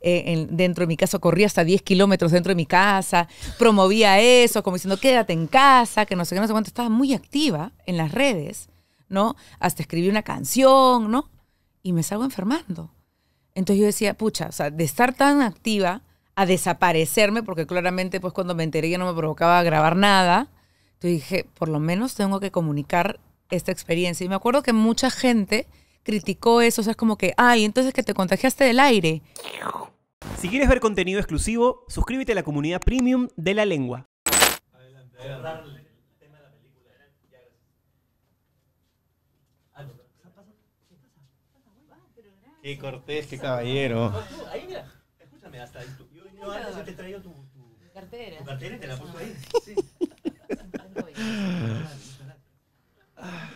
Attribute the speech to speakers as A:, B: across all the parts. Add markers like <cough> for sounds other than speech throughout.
A: Eh, dentro de mi casa, corría hasta 10 kilómetros dentro de mi casa, promovía eso, como diciendo quédate en casa, que no sé qué, no sé cuánto, estaba muy activa en las redes, ¿no? Hasta escribí una canción, ¿no? Y me salgo enfermando. Entonces yo decía, pucha, o sea, de estar tan activa a desaparecerme, porque claramente pues cuando me enteré ya no me provocaba grabar nada, entonces dije, por lo menos tengo que comunicar esta experiencia. Y me acuerdo que mucha gente criticó eso, o sea, es como que, ay, entonces que te contagiaste del aire.
B: Si quieres ver contenido exclusivo, suscríbete a la comunidad premium de la lengua. Adelante, adelante. Qué cortés, qué caballero. Ahí
A: mira, escúchame, hasta ahí Yo antes te he traído tu, tu, cartera. Tu cartera y te la puso ahí. <laughs>
B: Sí.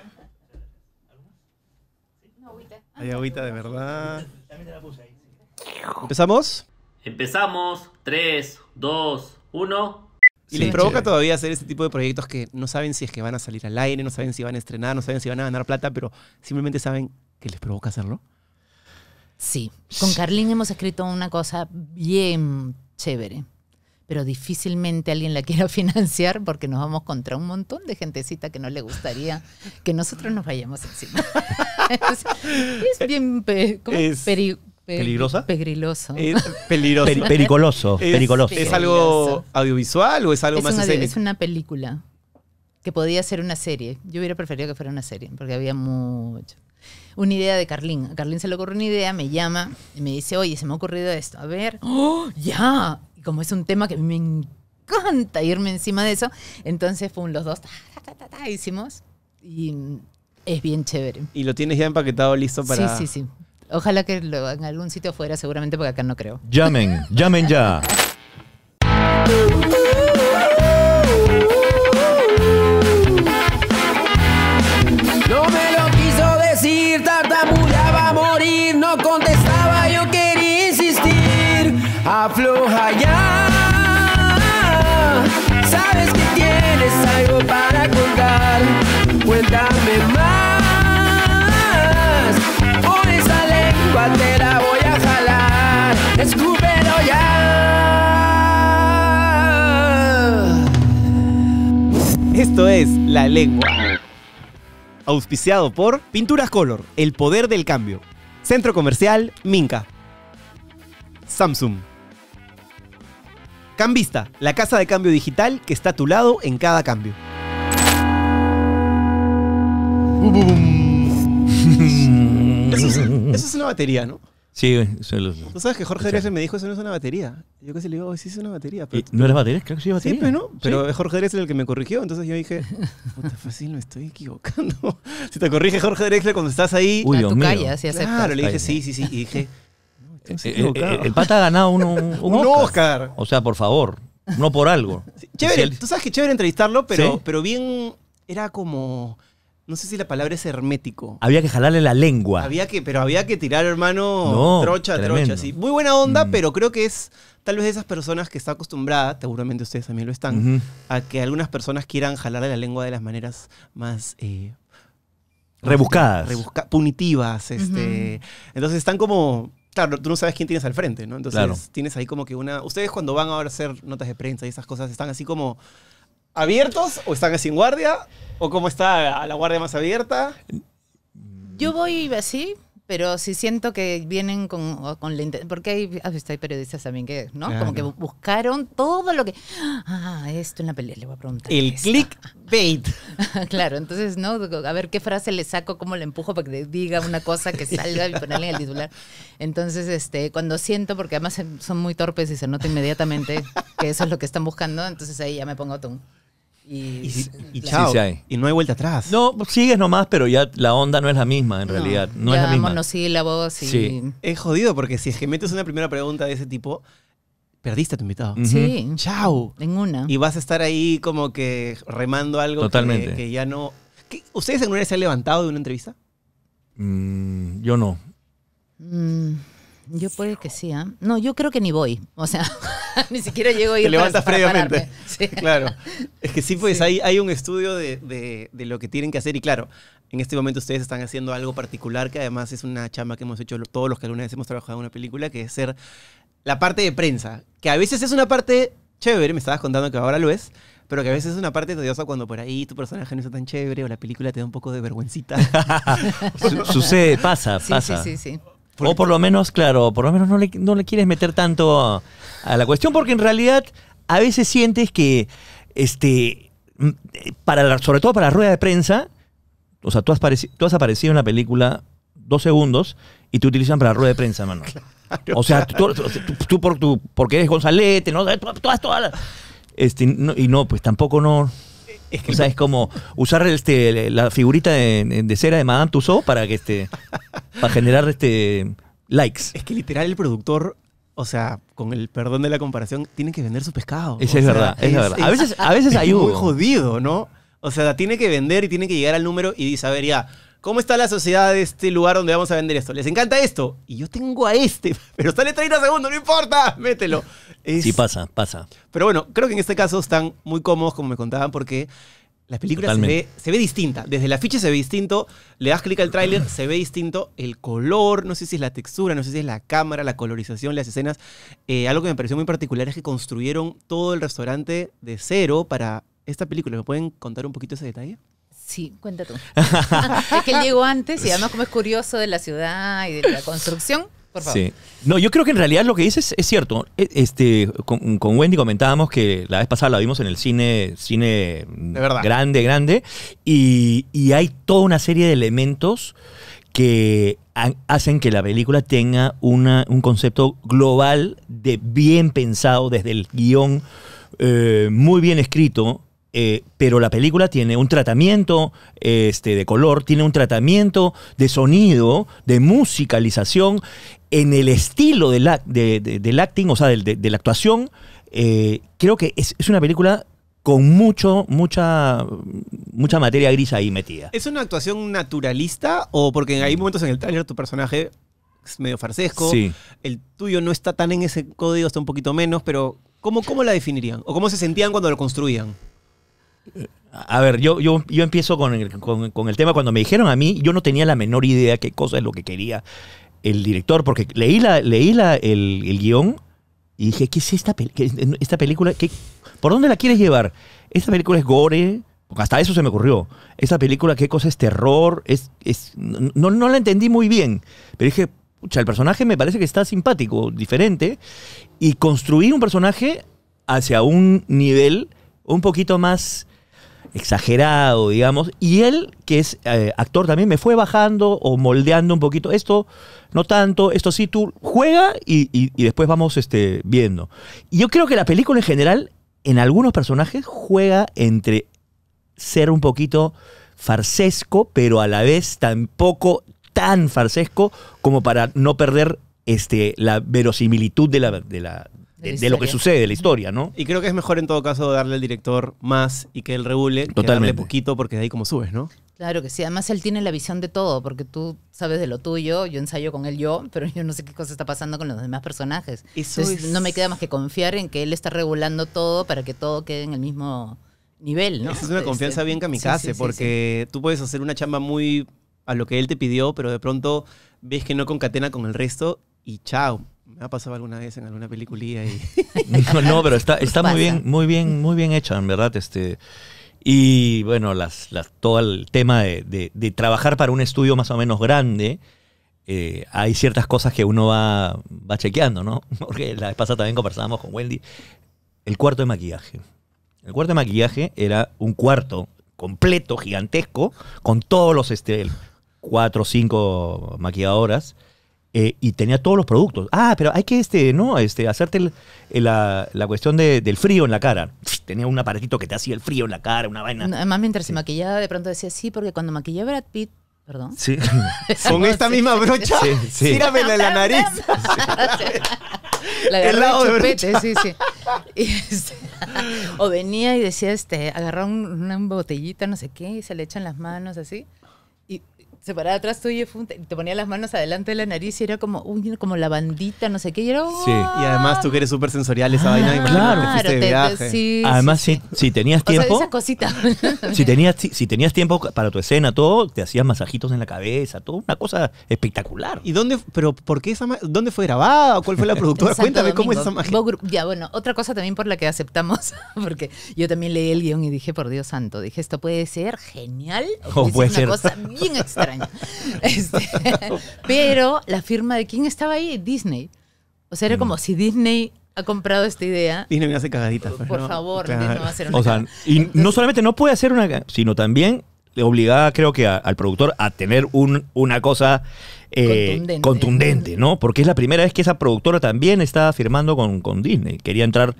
B: Hay agüita de verdad. ¿Empezamos?
C: Empezamos. 3, 2, 1. Y les provoca
B: todavía hacer este tipo de proyectos que no saben si es que van a salir al aire, no saben si van a estrenar, no saben si van a ganar plata, pero simplemente saben que les provoca hacerlo. Sí. Con
A: Carlín hemos escrito una cosa bien chévere pero difícilmente alguien la quiera <laughs> financiar porque nos vamos contra un montón de gentecita que no le gustaría que nosotros nos vayamos encima. <laughs> es, bien peligrosa. Pegriloso.
B: Es peligroso. Es, algo audiovisual o es algo más Es
A: una película que podía ser una serie. Yo hubiera preferido que fuera una serie porque había mucho una idea de Carlín. A Carlín se le ocurre una idea, me llama y me dice, oye, se me ha ocurrido esto. A ver, ¡oh, <gasps> ya! como es un tema que me encanta irme encima de eso, entonces fuimos los dos hicimos y es bien chévere.
B: ¿Y lo tienes ya empaquetado listo para...? Sí, sí, sí.
A: Ojalá que en algún sitio fuera seguramente porque acá no creo.
B: Llamen, llamen ya. <laughs> Esto es La Lengua. Auspiciado por Pinturas Color, el poder del cambio. Centro Comercial Minca. Samsung. Cambista, la casa de cambio digital que está a tu lado en cada cambio. Eso es, eso es una batería, ¿no?
C: Sí, los
B: Tú sabes que Jorge Drexler me dijo eso no es una batería. Yo casi le digo, oh, sí es una batería. Pero ¿No eres batería? Creo que sí batería. pero no. Pero es Jorge Drexler el que me corrigió. Entonces yo dije, puta, fácil, me estoy equivocando. <laughs> si te corrige Jorge Drexler cuando estás ahí. Uy, Dios tú mío. Claro, le dije, sí, sí, sí. Y dije, no, eh, eh, eh, el pata ha ganado un, <laughs> un, Oscar. O sea, por favor, no por algo. chévere, tú sabes que chévere entrevistarlo, pero, pero bien, era como no sé si la palabra es hermético.
C: Había que jalarle la lengua. Había
B: que, pero había que tirar, hermano, trocha, trocha. Sí. Muy buena onda, mm. pero creo que es tal vez de esas personas que está acostumbrada, seguramente ustedes también lo están, a que algunas personas quieran jalarle la lengua de las maneras más eh,
C: rebuscadas.
B: punitivas. Este. Entonces están como. Claro, tú no sabes quién tienes al frente, ¿no? Entonces tienes ahí como que una. Ustedes cuando van ahora a hacer notas de prensa y esas cosas, están así como abiertos o están sin guardia? ¿O cómo está a la guardia más abierta?
A: Yo voy así, pero sí siento que vienen con, con la intención, porque hay, periodistas también que, ¿no? Como que buscaron todo lo que, ah, esto es una pelea, le voy a preguntar. El clickbait. <laughs> claro, entonces, ¿no? A ver qué frase le saco, cómo le empujo para que diga una cosa que salga y ponerle en el titular. Entonces, este, cuando siento, porque además son muy torpes y se nota inmediatamente que eso es lo que están buscando, entonces ahí ya me pongo tú
B: y, chao.
C: y no hay vuelta atrás. No, sigues nomás, pero ya la onda no es la misma en realidad. No es la misma. y...
B: Es jodido porque si es que metes una primera pregunta de ese tipo, perdiste a tu invitado. Sí. Chao. En una. Y vas a estar ahí como que remando algo Totalmente. Que, ya no... ¿Ustedes alguna vez se han levantado de una entrevista?
C: Mm, yo no.
A: Mm. Yo puede que sí, ¿eh? No, yo creo que ni voy. O sea, <laughs> ni siquiera llego a ir. Te levantas previamente. <laughs> Claro.
B: Es que sí, pues Hay, un estudio de, lo que tienen que hacer. Y claro, en este momento ustedes están haciendo algo particular que además es una chamba que hemos hecho todos los que alguna vez hemos trabajado en una película, que es ser la parte de prensa. Que a veces es una parte chévere, me estabas contando que ahora lo es, pero que a veces es una parte tediosa cuando por ahí tu personaje no está tan chévere o la película te da un poco de vergüencita.
A: <laughs> Sucede, pasa, pasa. Sí, sí, sí
C: o por lo menos, claro, por lo menos no le, quieres meter tanto a, la cuestión, porque en realidad a veces sientes que, este, mm, para sobre todo para la rueda de prensa, o sea, tú has, tú has aparecido en la película dos segundos y te utilizan para la rueda de prensa, mano. <laughs> o sea, tú, por, tú, porque eres González ¿no? Este, y no, pues tampoco no, es que o sea, es como usar este, la figurita de, cera de Madame Tussauds
B: para que este, para generar este likes. Es que literal el productor o sea, con el perdón de la comparación, tiene que vender su pescado. es verdad, es, verdad. A veces, a veces es muy jodido, ¿no? O sea, tiene que vender y tiene que llegar al número y dice, ya, ¿Cómo está la sociedad de este lugar donde vamos a vender esto? ¿Les encanta esto? Y yo tengo a este, <laughs> pero sale 30 segundos, no importa, <laughs> mételo. Sí,
C: pasa, pasa.
B: Pero bueno, creo que en este caso están muy cómodos, como me contaban, porque la película se ve, distinta. Desde el afiche se ve distinto. Le das clic al tráiler, se ve distinto. El color, no sé si es la textura, no sé si es la cámara, la colorización, las escenas. Eh, algo que me pareció muy particular es que construyeron todo el restaurante de cero para esta película. ¿Me pueden contar un poquito ese detalle?
A: Sí, cuenta <laughs> es que él llegó antes y además como es curioso de la ciudad y de la construcción. Por favor.
B: No, yo creo que en realidad lo que
C: dices es cierto. E, este, con, Wendy comentábamos que la vez pasada la vimos en el cine, cine grande, grande, y, y hay toda una serie de elementos que hacen que la película tenga una, un concepto global de bien pensado desde el guión eh, muy bien escrito eh, pero la película tiene un tratamiento este, de color, tiene un tratamiento de sonido, de musicalización, en el estilo del, de, acting, o sea, de, la actuación. Eh, creo que es, una película con mucho, mucha, mucha materia gris ahí metida.
B: ¿Es una actuación naturalista o porque hay momentos en el trailer tu personaje es medio farsesco, el tuyo no está tan en ese código, está un poquito menos, pero ¿cómo, cómo la definirían? ¿O cómo se sentían cuando lo construían?
C: A ver, yo, yo, yo empiezo con el, tema. Cuando me dijeron a mí, yo no tenía la menor idea qué cosa es lo que quería el director, porque leí, la, leí la, el, guión y dije, ¿qué es esta, esta película? ¿Qué, ¿Por dónde la quieres llevar? Esta película es gore, hasta eso se me ocurrió. Esta película, ¿qué cosa es terror? no, la entendí muy bien, pero dije, el personaje me parece que está simpático, diferente, y construir un personaje hacia un nivel un poquito más exagerado, digamos, y él, que es eh, actor también, me fue bajando o moldeando un poquito, esto no tanto, esto sí, tú juega y, después vamos este, viendo. Y yo creo que la película en general, en algunos personajes, juega entre ser un poquito farsesco, pero a la vez tampoco tan farsesco como para no perder este, la verosimilitud
B: de la, de la, de, lo que sucede, de la historia, ¿no? Y creo que es mejor en todo caso darle al director más y que él regule, Totalmente. darle poquito porque de ahí como subes, ¿no?
A: Claro que sí, además él tiene la visión de todo, porque tú sabes de lo tuyo, yo ensayo con él yo, pero yo no sé qué cosa está pasando con los demás personajes. Eso no me queda más que confiar en que él está regulando todo para que todo quede en el mismo nivel, ¿no? es una este, confianza bien kamikaze,
B: porque tú puedes hacer una chamba muy a lo que él te pidió, pero de pronto ves que no concatena con el resto y chao, ha pasado alguna vez en alguna peliculilla y... <laughs> no, pero está, pues muy bien, muy
C: bien, muy bien hecha, en verdad, este... Y bueno, las, las todo el tema de, trabajar para un estudio más o menos grande, eh, hay ciertas cosas que uno va, chequeando, ¿no? <laughs> Porque la vez pasada también conversábamos con Wendy. El cuarto de maquillaje. El cuarto de maquillaje era un cuarto completo, gigantesco, con todos los este, cuatro o cinco maquilladoras eh, y tenía todos los productos. Ah, pero hay que este, no, este, hacerte eh, la, cuestión del frío en la cara. Tenía un aparatito que te hacía el frío en la cara, una vaina. Además,
A: mientras se maquillaba, de pronto decía sí, porque cuando maquillé Brad Pitt, perdón. Sí. <laughs> Con esta misma brocha, sí, tíramela en la nariz. la de sí, sí. o, venía y decía, este, agarraba un, una botellita, no sé qué, y se le echan las manos así se atrás tuyo y te ponía las manos adelante de la nariz y era como, uy, como la bandita, no sé qué. Y era, Sí,
B: y además tú que eres súper sensorial esa vaina. Ah, claro, además, si, si, tenías tiempo.
A: O sea, <laughs>
C: si, tenías, si, tenías tiempo para tu escena, todo, te hacías masajitos en la cabeza,
B: todo, una cosa espectacular. ¿Y dónde, pero por qué esa, dónde fue
A: grabada? ¿Cuál fue la <laughs> productora? Cuéntame cómo es esa magia. Ya, bueno, otra cosa también por la que aceptamos, <laughs> porque yo también leí el guión y dije, por Dios santo, dije, esto puede ser genial. O oh, puede, puede ser una cosa bien extraña. <laughs> Este, pero la firma de quién estaba ahí, Disney. O sea, era como mm. si Disney ha comprado esta idea.
B: Disney me hace cagaditas. Pues, Por, favor, hacer una O sea, y
C: no solamente no puede hacer una, sino también le obligaba creo que, al productor a tener un, una cosa eh, contundente. ¿no? Porque es la primera vez que esa productora también estaba firmando con, con Disney. Quería entrar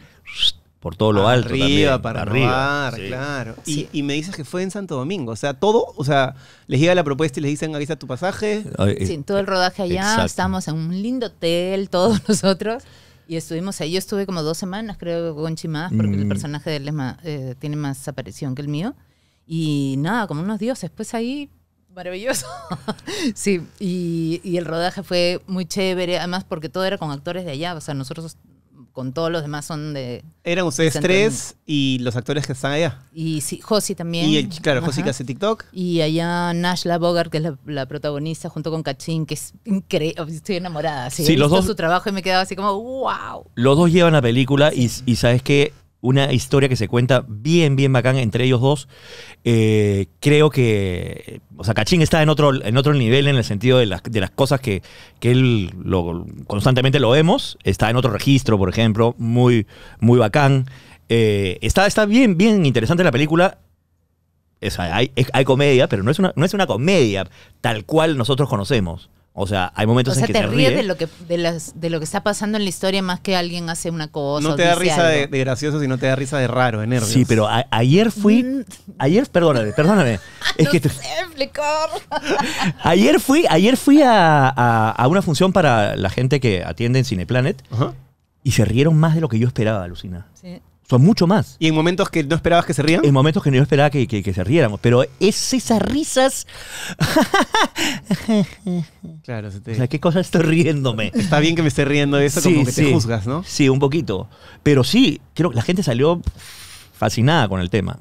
C: por todo lo arriba, alto. También, para
B: arriba, claro. Y, me dices que fue en Santo Domingo. O sea, todo, o sea, les llega la propuesta y les dicen, avisa tu
A: pasaje. Sí, eh, todo el rodaje allá, estamos en un lindo hotel, todos <laughs> nosotros. Y estuvimos ahí, yo estuve como dos semanas, creo, con Chimás, porque el mm. personaje de él más, eh, tiene más aparición que el mío. Y nada, como unos dioses, pues ahí, maravilloso. <laughs> sí, y, y el rodaje fue muy chévere, además porque todo era con actores de allá, o sea, nosotros con todos los demás son de... Eran ustedes tres
B: y los actores que están allá.
A: Y sí, Josie también. Y claro, Josie que hace TikTok. Y allá Nashla Bogart, que es la, protagonista, junto con Kachin, que es increíble. Estoy enamorada. Sí, los dos. su trabajo y me quedaba así como, wow.
C: Los dos llevan la película y, y sabes qué? una historia que se cuenta bien, bien bacán entre ellos dos. Eh, creo que, o sea, Cachín está en otro, en otro nivel en el sentido de las, cosas que, él constantemente lo vemos. Está en otro registro, por ejemplo, muy, muy bacán. Eh, está, está bien, bien interesante la película. hay, hay, comedia, pero no es, no es una comedia tal cual nosotros conocemos. O sea, hay momentos en que te, te ríes, de lo
A: que de, lo que está pasando en la historia más que alguien hace una cosa. No te da risa de,
B: gracioso, sino te da risa de raro, de nervios. Sí, pero ayer fui, mm. ayer, perdóname, perdóname. <laughs> que
A: <laughs> ayer fui,
C: ayer fui a, una función para la gente que atiende en Cineplanet y se rieron más de lo que yo esperaba, Lucina. Sí. Son mucho más. ¿Y en momentos que no esperabas que se rían? En momentos que no esperaba que, se riéramos. Pero es esas risas. <laughs> claro, se te... ¿qué cosa estoy riéndome? Está bien que me esté riendo eso, como que te juzgas, ¿no? Sí, un poquito. Pero sí, creo que la gente salió fascinada con el tema.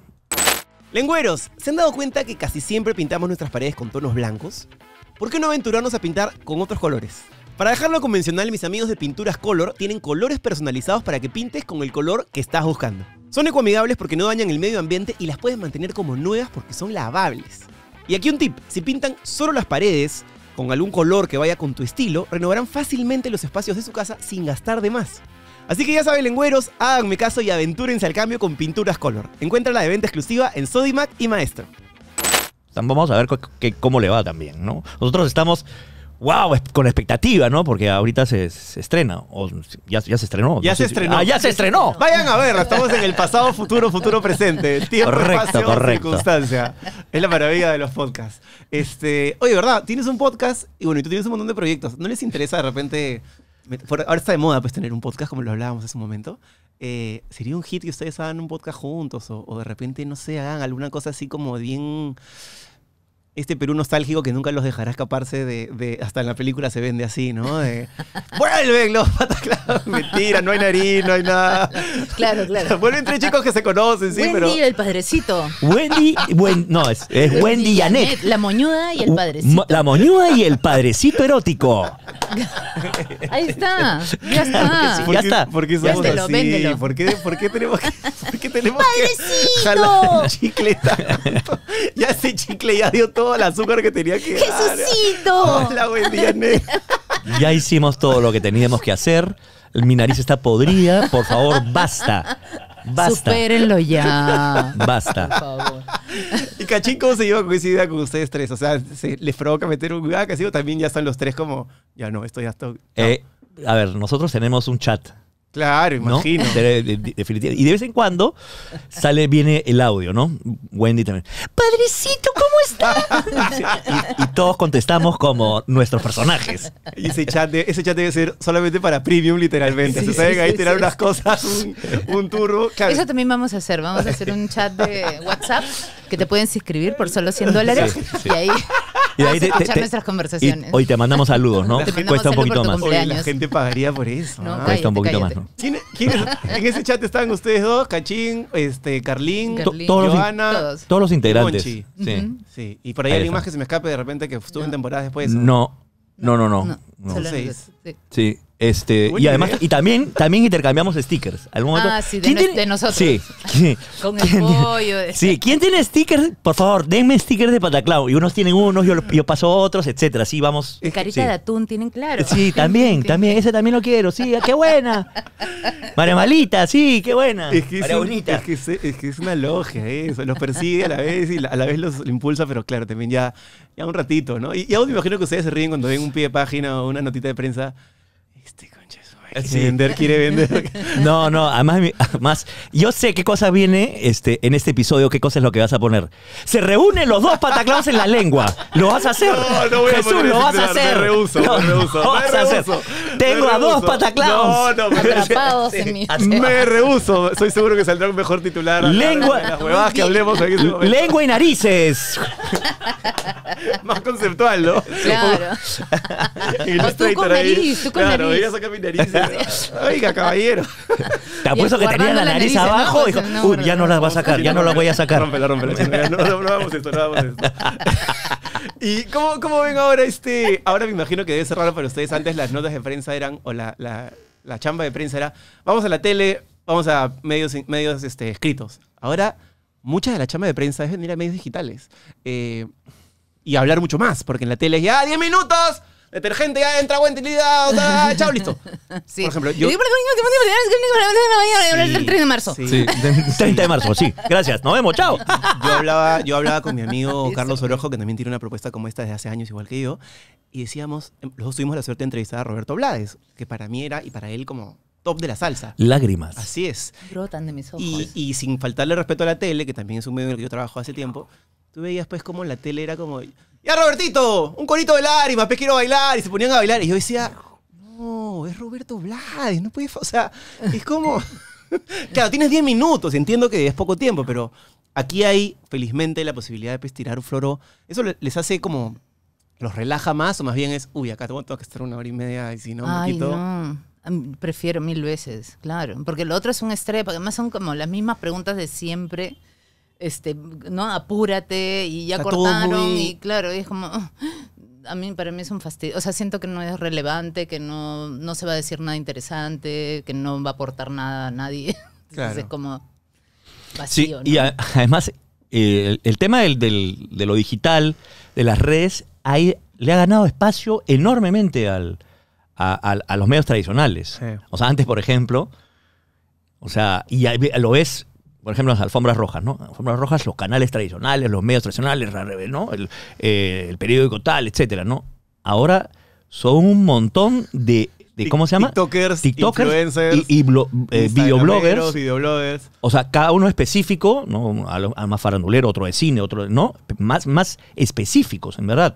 B: Lengüeros, ¿se han dado cuenta que casi siempre pintamos nuestras paredes con tonos blancos? ¿Por qué no aventurarnos a pintar con otros colores? Para dejarlo convencional, mis amigos de Pinturas Color tienen colores personalizados para que pintes con el color que estás buscando. Son ecoamigables porque no dañan el medio ambiente y las puedes mantener como nuevas porque son lavables. Y aquí un tip, si pintan solo las paredes, con algún color que vaya con tu estilo, renovarán fácilmente los espacios de su casa sin gastar de más. Así que ya saben, lengüeros, háganme caso y aventúrense al cambio con Pinturas Color. la de venta exclusiva en Sodimac y Maestro.
C: Vamos a ver cómo le va también, ¿no? Nosotros estamos wow, con expectativa, ¿no? Porque ahorita se, estrena, o ya, se estrenó. Ya se estrenó. Ah, ya se estrenó. Vayan a ver, estamos en
B: el pasado, futuro, futuro, presente. <laughs> Tiempo, correcto, circunstancia. Es la maravilla de los podcasts. Este, oye, ¿verdad? Tienes un podcast y bueno, y tú tienes un montón de proyectos. ¿No les interesa de repente... Ahora está de moda pues tener un podcast como lo hablábamos hace un momento. Eh, ¿Sería un hit que ustedes hagan un podcast juntos o, o de repente, no sé, hagan alguna cosa así como bien este Perú nostálgico que nunca los dejará escaparse de, hasta en la película se vende así, ¿no? De, vuelven los pataclados, <laughs> mentira, no hay nariz, no hay nada.
A: Claro, claro. <laughs>
B: Vuelven tres chicos que se conocen, sí, Wendy pero... el
A: padrecito. Wendy, buen,
C: no, es, es Wendy, y Anet.
A: La moñuda y el padrecito.
C: La moñuda y el padrecito erótico.
A: <laughs> Ahí está, ya está. ya está. porque somos ¿Por, qué, tenemos que, por qué tenemos ¡Padrecito!
B: chicle Ya ese chicle ya dio todo el azúcar que tenía que dar.
A: ¡Jesucito!
C: Ya hicimos todo lo que teníamos que hacer. Mi nariz está podrida. Por favor, basta. Basta. Supérenlo
A: ya. Basta. Por favor.
B: Y Cachín, ¿cómo se iba con con ustedes tres? O sea, ¿les provoca meter un que así también ya están los tres como, ya no, esto ya está.
C: Eh, a ver, nosotros tenemos un chat
B: Claro, imagino.
C: Y de vez en cuando sale, viene el audio, ¿no? Wendy también. Padrecito, ¿cómo está? <laughs> y, todos contestamos como nuestros personajes. Y ese chat, de, ese chat debe ser solamente para premium, literalmente. saben ahí tirar unas cosas,
A: un, turro. Eso también vamos a hacer. Vamos a hacer un chat de WhatsApp que te pueden suscribir por solo 100 dólares. Y ahí.
C: Y ahí escuchar nuestras
A: conversaciones. hoy
C: te mandamos saludos, ¿no? Cuesta un poquito más. Hoy
A: la gente
B: pagaría por eso. No, Cuesta un poquito más, ¿no? en ese chat están ustedes dos, Cachín, este, Carlín, todos, los integrantes. y por ahí, alguien más que se me escape de repente que estuvo en temporada
A: después.
C: No, no, no, no. No, Sí, este, y además, y también, también intercambiamos stickers. Al ah,
A: sí, de, nosotros. <laughs> Con el pollo.
C: Sí, ¿quién tiene stickers? Por favor, denme stickers de Pataclao. Y unos tienen unos, yo, yo paso otros, etcétera. Sí, vamos. Este, carita de
A: atún tienen claro. Sí, también,
C: <laughs> también. Ese también lo quiero. Sí, ah, qué
A: buena.
B: Maremalita, sí,
A: qué buena. Es que,
C: es,
B: que es, una logia eso. Los persigue a la vez y a la vez los impulsa, pero claro, también ya, ya un ratito, ¿no? Y, y aún me imagino que ustedes se ríen cuando ven un pie de página o una notita de prensa. Vender
C: quiere vender. <laughs> No, no, además, yo sé qué cosa viene este, en este episodio, qué cosa es lo que vas a poner. Se reúnen los dos pataclavos en la lengua. Lo vas a hacer. No, no voy Jesús, lo vas a hacer. Me rehuso, no, me rehuso.
A: Tengo a dos pataclaos. No, no,
B: Atrapados en mi. Me rehuso. Soy seguro que saldrá un mejor titular. Lengua. Las huevadas que hablemos aquí. Este lengua y narices. <laughs> <laughs> más conceptual, ¿no?
C: Claro.
A: tú con <laughs> nariz, claro, voy a sacar mi nariz. <laughs> Oiga, caballero. Te apuesto que tenía la nariz, abajo. dijo,
C: Uy, ya no la va a sacar, ya no la voy a sacar. Rompela, rompela No, no,
B: no esto, no más. esto. ¿Y cómo, cómo, ven ahora este? Ahora me imagino que debe ser raro para ustedes. Antes las notas de prensa eran, o la, la, la chamba de prensa era, vamos a la tele, vamos a medios, medios este, escritos. Ahora, mucha de la chamba de prensa es venir a medios digitales. Eh, y hablar mucho más, porque en la tele ya ah, 10 minutos, detergente, ya ah, entra buen ah, chao, listo. <laughs> Sí. Por ejemplo, yo...
A: 3 de marzo. Sí. Sí.
B: 30 <laughs> de marzo, sí. Gracias, nos vemos, chao. Yo hablaba, yo hablaba con mi amigo <laughs> Carlos Orojo, que también tiene una propuesta como esta desde hace años, igual que yo, y decíamos, em, los dos tuvimos la suerte de entrevistar a Roberto Blades, que para mí era, y para él como top de la salsa. Lágrimas. Así
A: es. Brotan de mis ojos. Y,
B: y sin faltarle respeto a la tele, que también es un medio en el que yo trabajo hace tiempo, tú veías pues como en la tele era como, ya Robertito, un corito de lágrimas, pues quiero bailar, y se ponían a bailar, y yo decía, no, es Roberto Blades, no puede... o sea, es como, <laughs> claro, tienes 10 minutos, entiendo que es poco tiempo, pero aquí hay felizmente la posibilidad de pues, un floro, eso les hace como, los relaja más, o más bien es, uy, acá tengo que estar una hora y media, y si no, No.
A: Prefiero mil veces, claro, porque lo otro es un estrés, porque además son como las mismas preguntas de siempre este, no, apúrate y ya cortaron y claro, es como, <gasps> a mí para mí es un fastidio, o sea, siento que no es relevante, que no, se va a decir nada interesante, que no va a aportar nada a nadie. <laughs> es como
C: vacío. Y además, el, tema de lo digital, de las redes, ahí le ha ganado espacio enormemente a, los medios tradicionales. O sea, antes, por ejemplo, o sea, y lo es por ejemplo, las alfombras rojas, ¿no? Alfombras rojas, los canales tradicionales, los medios tradicionales, ¿no? Eh, el, periódico tal, etcétera, ¿no? Ahora son un montón de, ¿cómo se llama? TikTokers, influencers,
B: eh, videobloggers,
C: O sea, cada uno específico, ¿no? A, más farandulero, otro de cine, otro, ¿no? Más, más específicos, en verdad.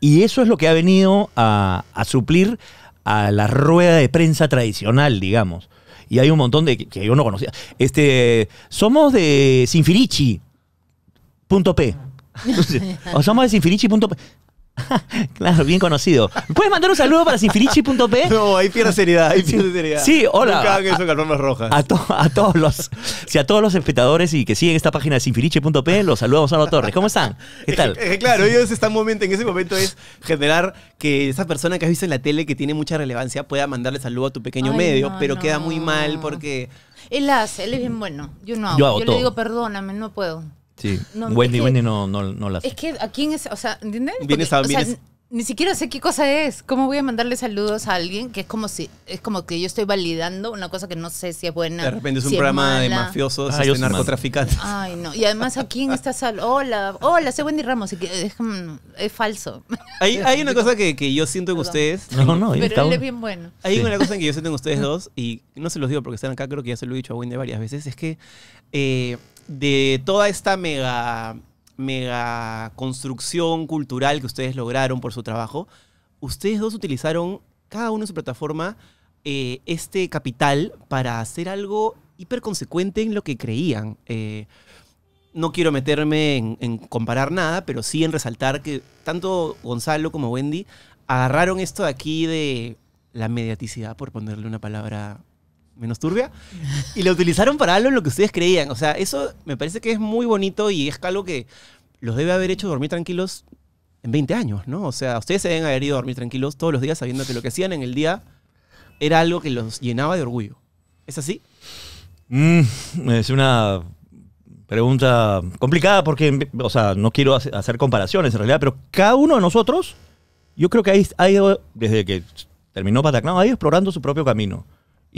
C: Y eso es lo que ha venido a, a suplir a la rueda de prensa tradicional, digamos y hay un montón de que, yo no conocía. Este, somos de Sinfirichi.p. <laughs> somos de Sinfirichi.p. <laughs> claro, bien conocido. ¿Puedes mandar un saludo para sinfirichi.p? No, ahí pierde seriedad, ahí seriedad. Sí, hola. a, rojas. A, todos los, sí, a todos los espectadores y que siguen esta página de sinfirichi.p, los saludamos a los Torres. ¿Cómo están? ¿Qué tal? <laughs> Eh, claro,
B: ellos están momento, en ese momento es generar que esa persona que has visto en la tele que tiene mucha relevancia pueda mandarle saludo a tu pequeño medio, pero queda muy mal porque...
A: Él hace, él es bien bueno. Yo no hago yo le digo, perdóname, no puedo.
B: Sí, Wendy, Wendy no, no, no la hace.
A: Es que a quién es, o sea, ¿entiendes? Vienes a, o vienes, ni siquiera sé qué cosa es. ¿Cómo voy a mandarle saludos a alguien que es como si es como que yo estoy validando una cosa que no sé si es buena? De repente es un programa de mafiosos,
B: de este, narcotraficantes.
A: Ay, no. Y además aquí en esta sala, hola, hola, soy Wendy Ramos. Y que es, falso.
B: <laughs> Hay, una cosa que, yo siento en ustedes.
A: No, no, Pero él es bien bueno. Hay una cosa
B: que yo siento en <laughs> ustedes dos, y no se los digo porque están acá, creo que ya se lo he dicho a Wendy varias veces, es que eh, de toda esta mega mega construcción cultural que ustedes lograron por su trabajo, ustedes dos utilizaron cada uno en su plataforma eh, este capital para hacer algo hiperconsecuente en lo que creían. Eh, no quiero meterme en, comparar nada, pero sí en resaltar que tanto Gonzalo como Wendy agarraron esto de aquí de la mediaticidad, por ponerle una palabra menos turbia, y la utilizaron para algo en lo que ustedes creían. O sea, eso me parece que es muy bonito y es algo que los debe haber hecho dormir tranquilos en 20 años, ¿no? O sea, ustedes se deben haber ido a dormir tranquilos todos los días sabiendo que lo que hacían en el día era algo que los llenaba de orgullo. ¿Es así?
C: Mm, es una pregunta complicada porque, o sea, no quiero hacer comparaciones en realidad, pero cada uno de nosotros, yo creo que ha ido, desde que terminó Patacnao, ha ido explorando su propio camino.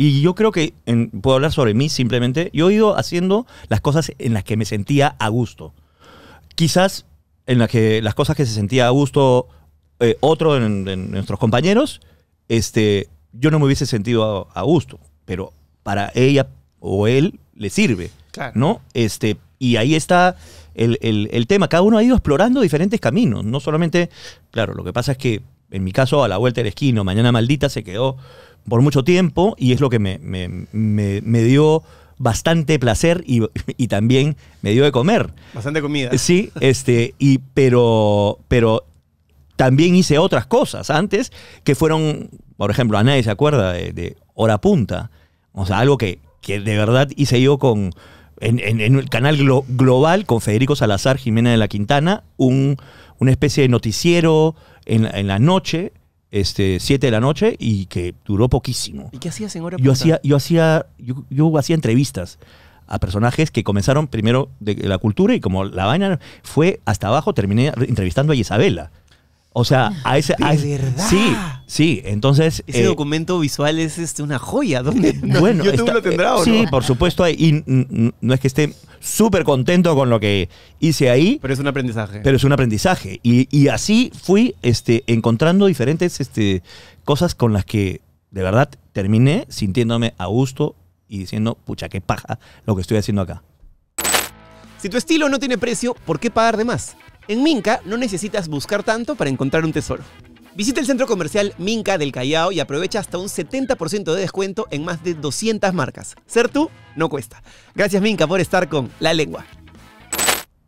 C: Y yo creo que, en, puedo hablar sobre mí simplemente, yo he ido haciendo las cosas en las que me sentía a gusto. Quizás en las que las cosas que se sentía a gusto eh, otro en nuestros compañeros, este, yo no me hubiese sentido a, gusto, pero para ella o él le sirve, ¿no? Este, y ahí está el, tema. Cada uno ha ido explorando diferentes caminos. No solamente, claro, lo que pasa es que en mi caso, a la vuelta del esquino, Mañana Maldita se quedó por mucho tiempo y es lo que me, me, me, dio bastante placer y, también me dio de comer.
B: Bastante comida. Sí,
C: este, y, pero, pero también hice otras cosas antes que fueron, por ejemplo, a nadie se acuerda de, Hora Punta. O sea, algo que, de verdad hice yo con, en, en, el canal global con Federico Salazar Jimena de la Quintana, un, una especie de noticiero en, en la noche este, 7 de la noche y que duró poquísimo.
B: ¿Y qué hacías en hora yo hacía, yo
C: hacía, yo, yo, hacía entrevistas a personajes que comenzaron primero de la cultura y como la vaina fue hasta abajo, terminé entrevistando a Isabela. O sea, a ese...
B: A, sí,
C: sí, entonces... Ese eh,
B: documento visual es este, una joya. donde <laughs> bueno, <laughs> lo tendrá, ¿o eh, Sí,
C: por supuesto. y no es que esté súper contento con lo que hice
B: ahí. Pero es un aprendizaje. Pero es
C: un aprendizaje. Y, así fui este, encontrando diferentes este, cosas con las que de verdad terminé sintiéndome a gusto y diciendo, pucha, qué paja lo que estoy haciendo acá.
B: Si tu estilo no tiene precio, ¿por qué pagar de más? En Minca no necesitas buscar tanto para encontrar un tesoro. Visita el centro comercial Minca del Callao y aprovecha hasta un 70% de descuento en más de 200 marcas. Ser tú no cuesta. Gracias Minca por estar con La Lengua.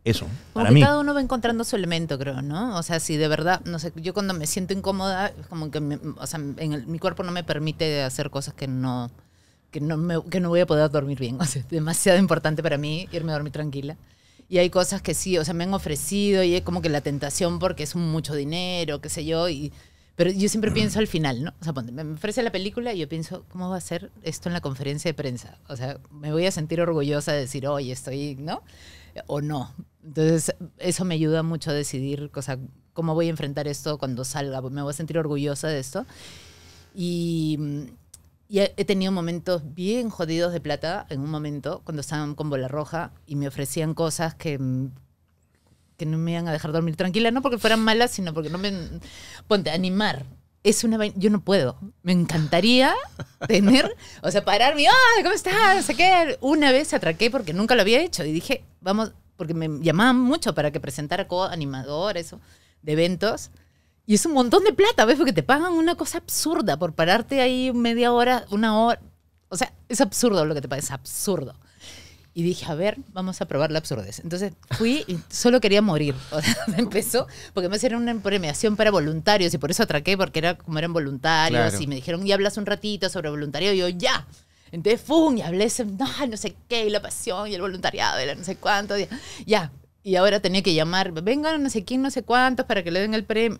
B: Eso. para mí. cada
A: uno va encontrando su elemento, creo, ¿no? O sea, si de verdad, no sé, yo cuando me siento incómoda, es como que, me, en mi cuerpo no me permite hacer cosas que no, que no, que no voy a poder dormir bien. <laughs> O sea, es demasiado importante para mí irme a dormir tranquila y hay cosas que sí, o sea, me han ofrecido y es como que la tentación porque es mucho dinero, qué sé yo, y, pero yo siempre <clears throat> pienso al final, ¿no? O sea, ponte, me ofrece la película y yo pienso, ¿cómo va a ser esto en la conferencia de prensa? O sea, me voy a sentir orgullosa de decir, oye, estoy, ¿no? O no. Entonces, eso me ayuda mucho a decidir, o sea, cómo voy a enfrentar esto cuando salga, pues, me voy a sentir orgullosa de esto. Y, y he tenido momentos bien jodidos de plata en un momento, cuando estaban con bola roja y me ofrecían cosas que, mm, que no me iban a dejar dormir tranquila, no porque fueran malas, sino porque no me... Ponte, animar. Es una yo no puedo. Me encantaría tener, o sea, pararme, ¡ay, cómo estás! No sé qué. Una vez atraqué porque nunca lo había hecho y dije, vamos, porque me llamaban mucho para que presentara como animador eso, de eventos. Y es un montón de plata, ¿ves? Porque te pagan una cosa absurda por pararte ahí media hora, una hora. O sea, es absurdo lo que te pagan, es absurdo. Y dije, a ver, vamos a probar la absurdez. Entonces fui y solo quería morir. <laughs> O sea, me empezó, porque me hicieron una premiación para voluntarios y por eso atraqué, porque era como eran voluntarios y me dijeron, y hablas un ratito sobre voluntario. Y yo, ya. Entonces, ¡fum! Y hablé, no, no sé qué, y la pasión y el voluntariado y no sé cuánto. días ya. Y ahora tenía que llamar, vengan no sé quién, no sé cuántos para que le den el premio.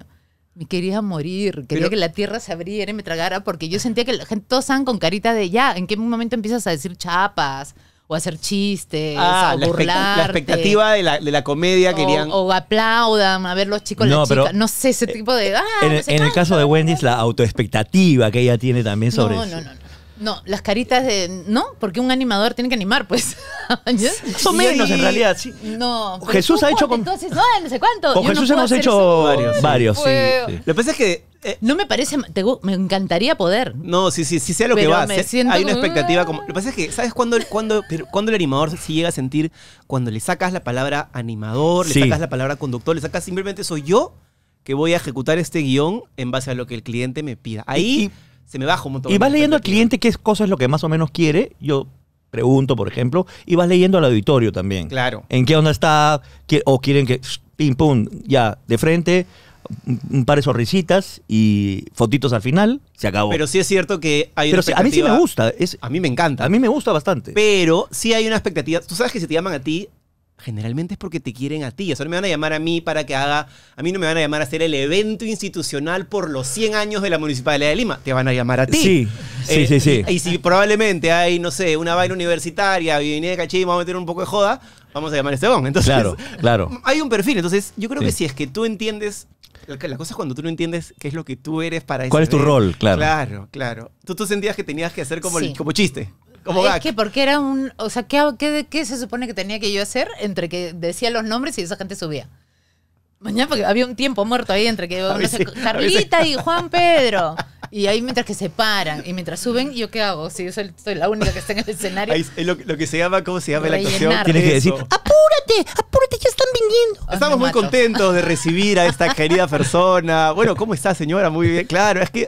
A: Me quería morir, quería que la tierra se abriera y me tragara porque yo sentía que la gente todos estaban con carita de ya, ¿en qué momento empiezas a decir chapas? o hacer chistes, ah, o la La expectativa de
B: la, comedia querían...
A: O aplaudan a ver los chicos, no, las No sé, ese eh, tipo de... Ah,
B: en,
C: el, caso de Wendy es la autoexpectativa que ella tiene también sobre... eso no,
A: no. no. No, las caritas de. No, porque un animador tiene que animar, pues. Son <laughs> menos en realidad, sí. No. Jesús ha hecho. entonces, no, no sé cuánto. Con Jesús hemos hecho varios. varios sí, Lo
B: que pasa es que.
A: Eh, no me parece. me encantaría poder.
B: no, sí, sí, sea lo que Hay una expectativa ah". como. Lo que pasa es que, ¿sabes cuándo, cuando el animador sí llega a sentir? Cuando le sacas la palabra animador, le sacas la palabra conductor, le sacas simplemente soy yo que voy a ejecutar este guión en base a lo que el cliente me pida. Ahí se me baja un montón. Y vas
C: leyendo al cliente qué cosa es lo que más o menos quiere. Yo pregunto, por ejemplo, y vas leyendo al auditorio también. Claro. ¿En qué onda está? ¿O quieren que pim pum, ya, de frente? un par de sonrisitas
B: y fotitos al final, se acabó. Pero sí es cierto que hay Pero a mí sí me gusta. a mí me encanta. A mí me gusta bastante. Pero sí hay una expectativa. Tú sabes que si te llaman a ti, generalmente es porque te quieren a ti. O sea, no me van a llamar a mí para que haga, a mí no me van a llamar a hacer el evento institucional por los 100 años de la Municipalidad de Lima, te van a llamar a ti. Sí, sí, eh, sí, sí. Y, si probablemente hay, no sé, una vaina universitaria, viene de Cachí, vamos a meter un poco de joda, vamos a llamar a este Entonces, claro, claro. <laughs> Hay un perfil, entonces yo creo que si es que tú entiendes la cosa es cuando tú no entiendes qué es lo que tú eres para ¿Cuál es tu rol? Claro. Claro, claro. Tú, tú sentías que tenías que hacer como, como chiste es que
A: porque era un... O sea, ¿qué, ¿qué, qué, se supone que tenía que yo hacer entre que decía los nombres y esa gente subía? Mañana porque había un tiempo muerto ahí entre que <laughs> Carlita y Juan Pedro. Y ahí mientras que se paran y mientras suben, ¿yo qué hago? Si yo soy, la única que está en el escenario. Eh,
B: lo, que se llama, ¿cómo se llama la actuación? Tienes que decir,
A: apúrate, apúrate, ya están
B: viniendo. Estamos muy contentos de recibir a esta <laughs> querida persona. Bueno, ¿cómo está señora? Muy bien, claro, es que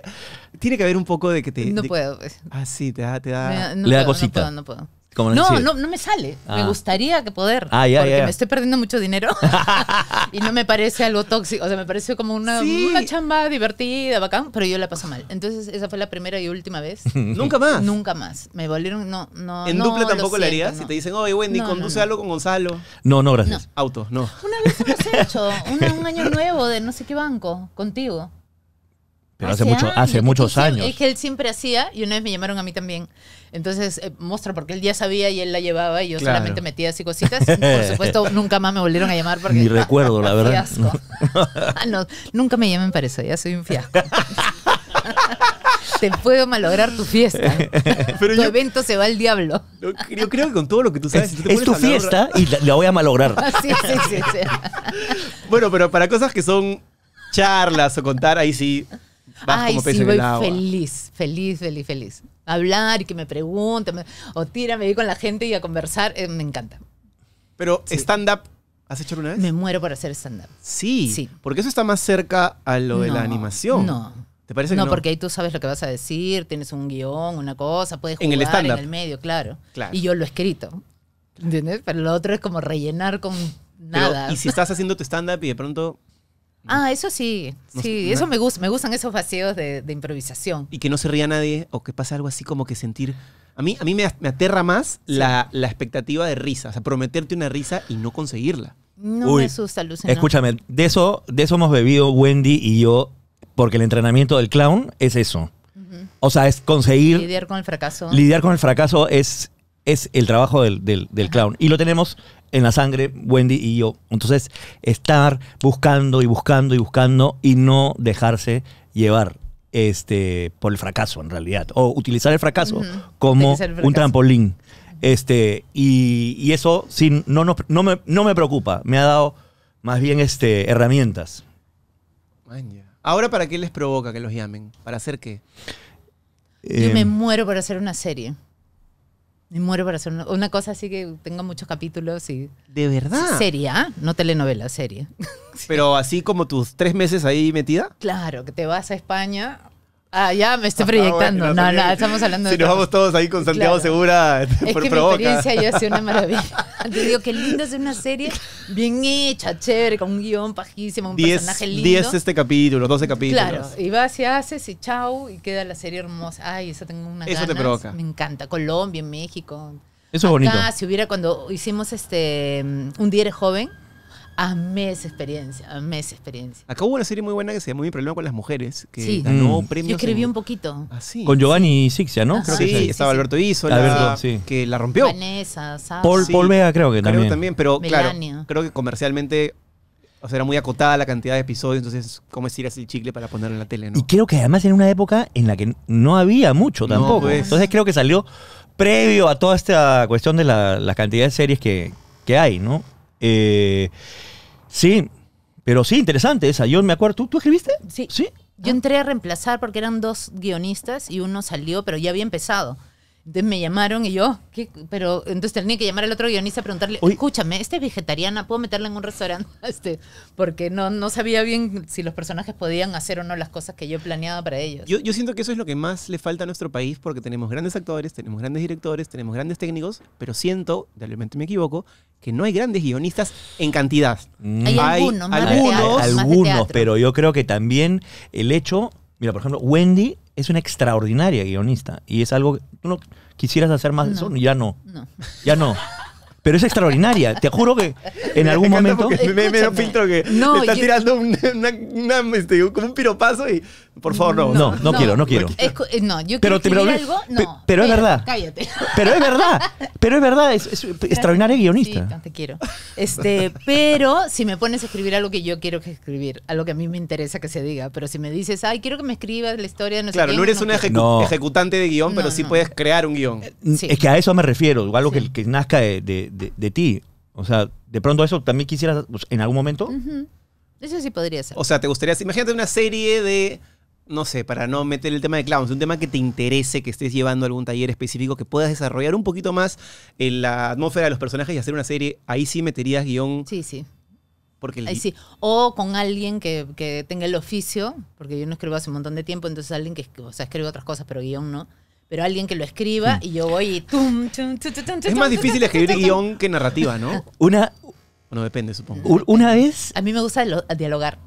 B: tiene que haber un poco de que te... No puedo. Ah, sí, te da... Te da... cosita.
A: No puedo, no puedo no, no, no, me sale. Me ah. gustaría que poder. Ah, porque me estoy perdiendo mucho dinero. <laughs> <laughs> y no me parece algo tóxico. O sea, me parece como una, chamba divertida, bacán, pero yo la paso mal. Entonces, esa fue la primera y última vez. <laughs> ¿Nunca más? Nunca más. Me volvieron. No, no. ¿En duple tampoco la harías? Si te
B: dicen, oye, Wendy, conduce algo con Gonzalo. No, no, gracias. Auto, no. Una vez
A: hemos hecho. un año nuevo de no sé qué banco contigo
B: hace, muchos años.
A: Es que él siempre hacía y una vez me llamaron a mí también. Entonces, eh, muestra, porque él ya sabía y él la llevaba y yo solamente metía así cositas. Por <laughs> supuesto, nunca más me volvieron a llamar porque... Ni recuerdo, <laughs> la verdad. <laughs> Ah, nunca me llamen para eso, ya soy un fiasco. Te puedo malograr tu fiesta. Pero tu evento se va al diablo.
B: Yo, creo que con todo lo que tú sabes... es tu fiesta y la, voy a malograr.
A: sí, sí, sí.
B: bueno, pero para cosas que son charlas o contar, ahí sí
A: Ay, sí, voy feliz, feliz, feliz, feliz. Hablar y que me pregunten, o tírame ahí con la gente y a conversar, eh, me encanta.
B: Pero stand-up,
A: ¿has hecho alguna vez? Me muero por hacer stand-up.
B: Sí, sí. Porque eso está más cerca a lo de la animación. No. ¿Te parece que no, porque ahí
A: tú sabes lo que vas a decir, tienes un guión, una cosa, puedes jugar en el, medio, claro. claro. Y yo lo escrito. ¿Entiendes? Pero lo otro es como rellenar con nada. y si
B: estás haciendo tu stand-up y de pronto
A: Ah, eso sí, sí, eso me gusta, me gustan esos vacíos de, improvisación.
B: Y que no se ría nadie o que pasa algo así como que sentir... A mí, a mí me, aterra más la, expectativa de risa, o sea, prometerte una risa y no conseguirla.
A: No Uy, me asusta, Escúchame,
C: de eso, de eso hemos bebido Wendy y yo, porque el entrenamiento del clown es eso. O sea, es conseguir...
A: Lidiar con el fracaso. Lidiar
C: con el fracaso es, es el trabajo del clown. Y lo tenemos en la sangre, Wendy y yo. Entonces, estar buscando y buscando y buscando y no dejarse llevar este, por el fracaso, en realidad. O utilizar el fracaso como un trampolín. Este, y, eso no, no, me, preocupa. Me ha dado más bien este, herramientas.
B: Ahora, ¿para qué les provoca que los llamen? ¿Para hacer qué? Eh, yo me
A: muero por hacer una serie. Me muero para hacer una, cosa así que tengo muchos capítulos y... ¿De verdad? sería ¿ah? no telenovela, serie.
B: <laughs> Pero así como tus tres meses ahí metida.
A: Claro, que te vas a España Ah, ya me estoy <laughs> ah, proyectando. no, no, estamos hablando de. Si nos vamos
B: todos ahí con Santiago Segura, <laughs> es por que provoca. mi experiencia ya ha sido una maravilla.
A: Te <laughs> digo, qué lindo es una serie bien hecha, chévere, con un guión pajísimo, un personaje lindo. 10 este
B: capítulo, 12 capítulos. Claro,
A: y vas y haces y chau, y queda la serie hermosa. Ay, eso tengo una Eso te provoca. Me encanta. Colombia, México.
B: Eso es Acá, bonito. si
A: hubiera cuando hicimos este. Mm, un día eres joven Amé esa experiencia, amé esa experiencia.
B: Acabó una serie muy buena que se llamó Mi problema con las mujeres, que ganó mm. premios. Yo escribí
A: un poquito. Ah, con Giovanni Sixia, ¿no? Ah, creo que sí, estaba
B: Alberto Isola, ah, que la rompió. Vanessa, ¿sabes? Paul, Vega creo que también. pero claro, creo que comercialmente o sea, era muy acotada la cantidad de episodios, entonces, ¿cómo así el chicle para ponerlo en la tele? ¿no? Y
C: creo que además en una época en la que no había mucho tampoco. Pues. Entonces creo que salió previo a toda esta cuestión de la, cantidad de series que, que hay, ¿no? Eh, sí, pero sí, interesante esa. Yo me acuerdo, ¿tú,
A: ¿tú escribiste? Sí. Sí. Yo ah. entré a reemplazar porque eran dos guionistas y uno salió, pero ya había empezado me llamaron y yo, pero entonces tenía que llamar al otro guionista a preguntarle, escúchame, ¿esta es vegetariana? ¿Puedo meterla en un restaurante? <laughs> Este, porque no, no sabía bien si los personajes podían hacer o no las cosas que yo he planeaba para ellos.
B: Yo, siento que eso es lo que más le falta a nuestro país porque tenemos grandes actores, tenemos grandes directores, tenemos grandes técnicos, pero siento, realmente me equivoco, que no hay grandes guionistas en cantidad. Mm. Hay, algunos, algunos, algunos
C: pero yo creo que también el hecho Mira, por ejemplo, Wendy es una extraordinaria guionista y es algo que tú no quisieras hacer más de eso, ya no. No. Ya no. <laughs> pero es extraordinaria. Te juro que en algún momento. Me, me filtro que no,
B: está tirando un este, como un piropazo y. Por favor, no. No,
C: no, quiero, no quiero.
A: Eh, no, yo pero, algo. No, pero, es verdad. Cállate. Pero es verdad. Pero es verdad. Es, extraordinaria guionista. Sí, te quiero. Este, pero si me pones a escribir algo que yo quiero que escribir, algo que a mí me interesa que se diga, pero si me dices, ay, quiero que me escribas la historia de no Claro, no eres un
B: ejecutante de guión, pero sí puedes crear un guión.
C: Es que a eso me refiero, algo que, que, nazca de de, ti. O sea, de pronto eso también
B: quisieras pues, en algún momento.
A: Eso sí podría ser.
B: O sea, te gustaría, imagínate una serie de, no sé, para no meter el tema de clowns, un tema que te interese, que estés llevando algún taller específico, que puedas desarrollar un poquito más en la atmósfera de los personajes y hacer una serie, ahí sí meterías guión. Sí, sí.
A: Porque Ahí sí. O con alguien que, que, tenga el oficio, porque yo no escribo hace un montón de tiempo, entonces alguien que, o sea, escribe otras cosas, pero guión no pero alguien que lo escriba mm. y yo voy y Es más difícil escribir guión
B: que narrativa, ¿no? <laughs> Una. Bueno, depende,
A: supongo. Una vez. A mí me gusta dialogar.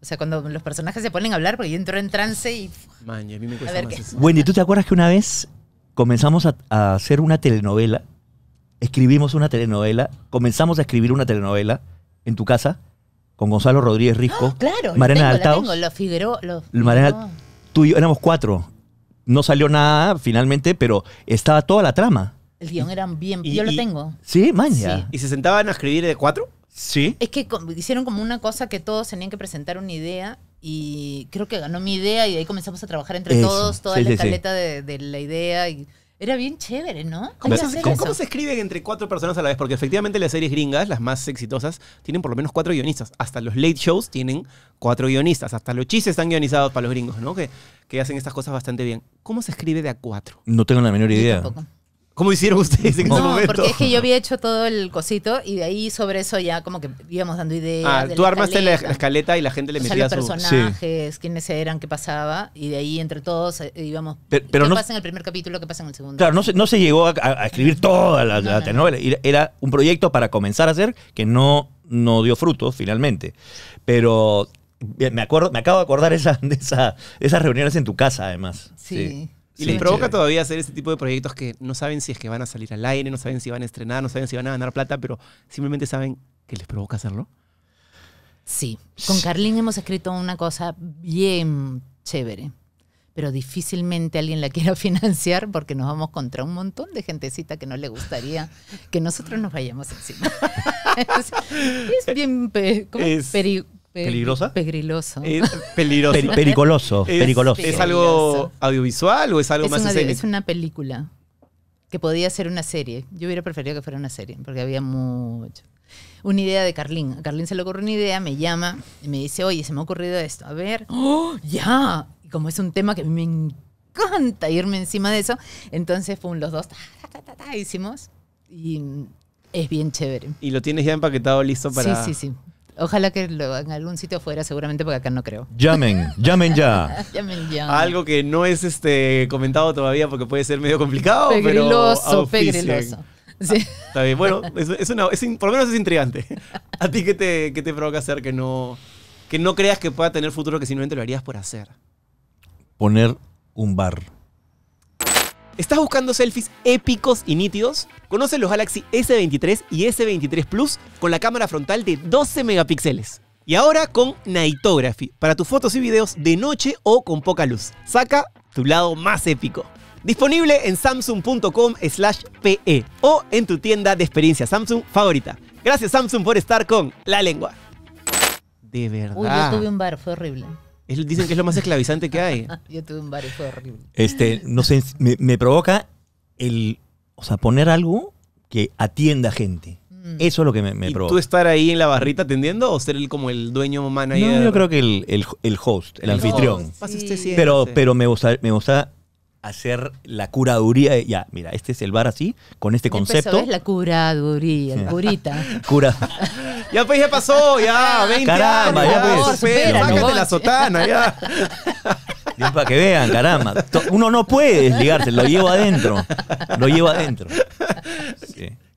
A: O sea, cuando los personajes se ponen a hablar, porque yo entro en trance y.
B: Man, y a mí me cuesta
C: Wendy, ¿tú te acuerdas que una vez comenzamos a, hacer una telenovela? Escribimos una telenovela, comenzamos a escribir una telenovela en tu casa con Gonzalo Rodríguez Risco, ah, Claro, La tengo, la
A: los Figueroa.
C: tú y yo, éramos cuatro, no salió nada finalmente, pero estaba toda la trama.
A: El guión era bien. yo lo tengo.
B: Sí, maña. ¿Y se sentaban a escribir de cuatro? Sí.
A: Es que hicieron como una cosa que todos tenían que presentar una idea y creo que ganó mi idea y ahí comenzamos a trabajar entre todos, toda la caleta de, de la idea y era bien chévere, ¿no? ¿Cómo, se, ¿cómo,
B: escriben entre cuatro personas a la vez? Porque efectivamente las series gringas, las más exitosas, tienen por lo menos cuatro guionistas. Hasta los late shows tienen cuatro guionistas. Hasta los chistes están guionizados para los gringos, ¿no? Que, que hacen estas cosas bastante bien. ¿Cómo se escribe de a cuatro?
C: No tengo la menor idea.
B: tampoco. ¿Cómo hicieron ustedes en ese momento? No, porque es que yo
A: había <laughs> hecho todo el cosito y de ahí sobre eso ya como que íbamos dando ideas. Ah, tú armaste La, escaleta
B: y la gente le metía los personajes,
A: quiénes eran, qué pasaba y de ahí entre todos eh, íbamos.
B: Pero, ¿Qué no, pasa en el
A: primer capítulo? ¿Qué pasa en el segundo?
B: Claro, no se, no se llegó a,
C: escribir toda la, telenovela. Era un proyecto para comenzar a hacer que no, no dio fruto finalmente. Pero eh, me, acuerdo, me acabo de acordar esa, de, esas reuniones en tu casa, además. sí. Y les provoca
B: todavía hacer ese tipo de proyectos que no saben si es que van a salir al aire, no saben si van a estrenar, no saben si van a ganar plata, pero simplemente saben que les provoca hacerlo.
A: Sí, con Carlín hemos escrito una cosa bien chévere, pero difícilmente alguien la quiera <laughs> financiar porque nos vamos contra un montón de gentecita que no le gustaría que nosotros nos vayamos encima. <laughs> es, bien pe, ¿Peligrosa? Eh, peligroso Es peligroso. Es, algo
B: audiovisual o es algo más más Es
A: una película que podía ser una serie. Yo hubiera preferido que fuera una serie porque había mucho. Una idea de Carlín. A Carlín se le ocurre una idea, me llama y me dice, oye, se me ha ocurrido esto. A ver, ¡Oh, ya! Y como es un tema que me encanta irme encima de eso, entonces fue los dos, hicimos y es bien chévere.
B: ¿Y lo tienes ya empaquetado listo para...? Sí, sí,
A: sí. Ojalá que en algún sitio fuera, seguramente, porque acá no creo.
B: Llamen, <laughs> llamen ya.
A: <laughs> llamen ya. Algo
B: que no es este comentado todavía porque puede ser medio complicado. Pegriloso, pero pegriloso. Ah, está bien, bueno, es, es por lo menos es intrigante. <laughs> ¿A ti qué te, te provoca hacer que no, que no creas que pueda tener futuro, que simplemente lo harías por hacer?
C: Poner un bar.
B: ¿Estás buscando selfies épicos y nítidos? Conoce los Galaxy S23 y S23 Plus con la cámara frontal de 12 megapíxeles. Y ahora con Nightography, para tus fotos y videos de noche o con poca luz. Saca tu lado más épico. Disponible en samsung.com slash PE o en tu tienda de experiencia Samsung favorita. Gracias Samsung por estar con La Lengua. De verdad. Uy, yo tuve
A: un bar, fue horrible
B: dicen que es lo más esclavizante
C: que hay.
A: <laughs> Yo tuve un barrio, horrible. Este,
C: no sé, me, provoca el, o sea, poner algo que atienda gente. Mm. Eso es lo que me, me ¿Y provoca. ¿Tú
B: estar ahí en la barrita atendiendo o ser como el dueño manager? No, yo creo
C: que el, host, el, anfitrión. Pero, pero me me gusta
B: hacer la
C: curaduría. Ya, mira, este es el bar
B: así, con este concepto. es la
A: curaduría, el curita. <laughs> Cura. <laughs> ya pues, ya
B: pasó, ya, 20 <laughs> caramba, años. Caramba, ya pues. la sotana, ya. Para que vean, caramba.
C: Uno no puede desligarse, lo llevo adentro. Lo llevo adentro.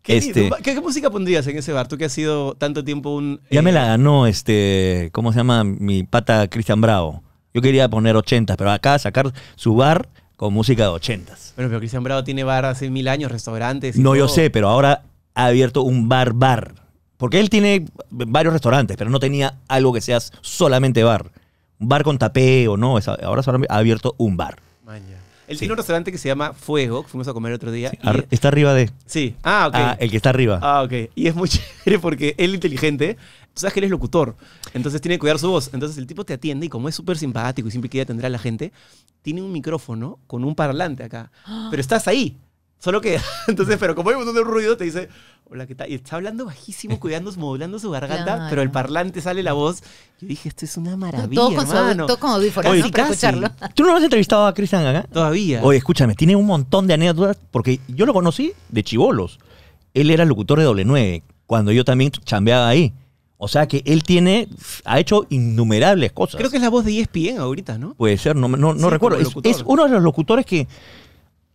B: Este ¿Qué, música pondrías en ese bar? Tú que has sido tanto tiempo un...
C: ya me eh, la ganó este, ¿cómo se llama? Mi pata Cristian Bravo. Yo quería poner 80, pero acá sacar su bar, con música de ochentas.
B: Bueno, pero Cristian Bravo tiene bar hace mil años, restaurantes. no, yo sé,
C: pero ahora ha abierto un bar bar. Porque él tiene varios restaurantes, pero no tenía algo que sea solamente bar. Un bar con tapeo, no. ahora ha abierto un bar.
B: Maña. Él tiene un restaurante que se llama Fuego, que fuimos a comer el otro día. está arriba de. Sí. Ah, ok. Ah, el que está arriba. Ah, ok. Y es muy <laughs> chévere porque él inteligente sabes que él es locutor, entonces tiene que cuidar su voz. Entonces el tipo te atiende y como es súper simpático y siempre quiere atender a la gente, tiene un micrófono con un parlante acá. <gasps> Pero estás ahí. Solo que, <laughs> entonces, pero como hay un montón de ruido, te dice, hola, ¿qué tal? Y está hablando bajísimo, <laughs> cuidando, modulando su garganta, pero el parlante sale la voz. Yo dije, esto es una maravilla, todo con Todo Para escucharlo.
C: <laughs> ¿Tú no lo has entrevistado a Cristian acá? Todavía. Oye, escúchame, tiene un montón de anécdotas, porque yo lo conocí de chivolos. Él era locutor de W9, cuando yo también chambeaba ahí. O sea que él tiene, ha hecho innumerables cosas. Creo
B: que es la voz de ESPN ahorita, ¿no?
C: Puede ser, no, recuerdo. Es,
B: uno de los locutores que,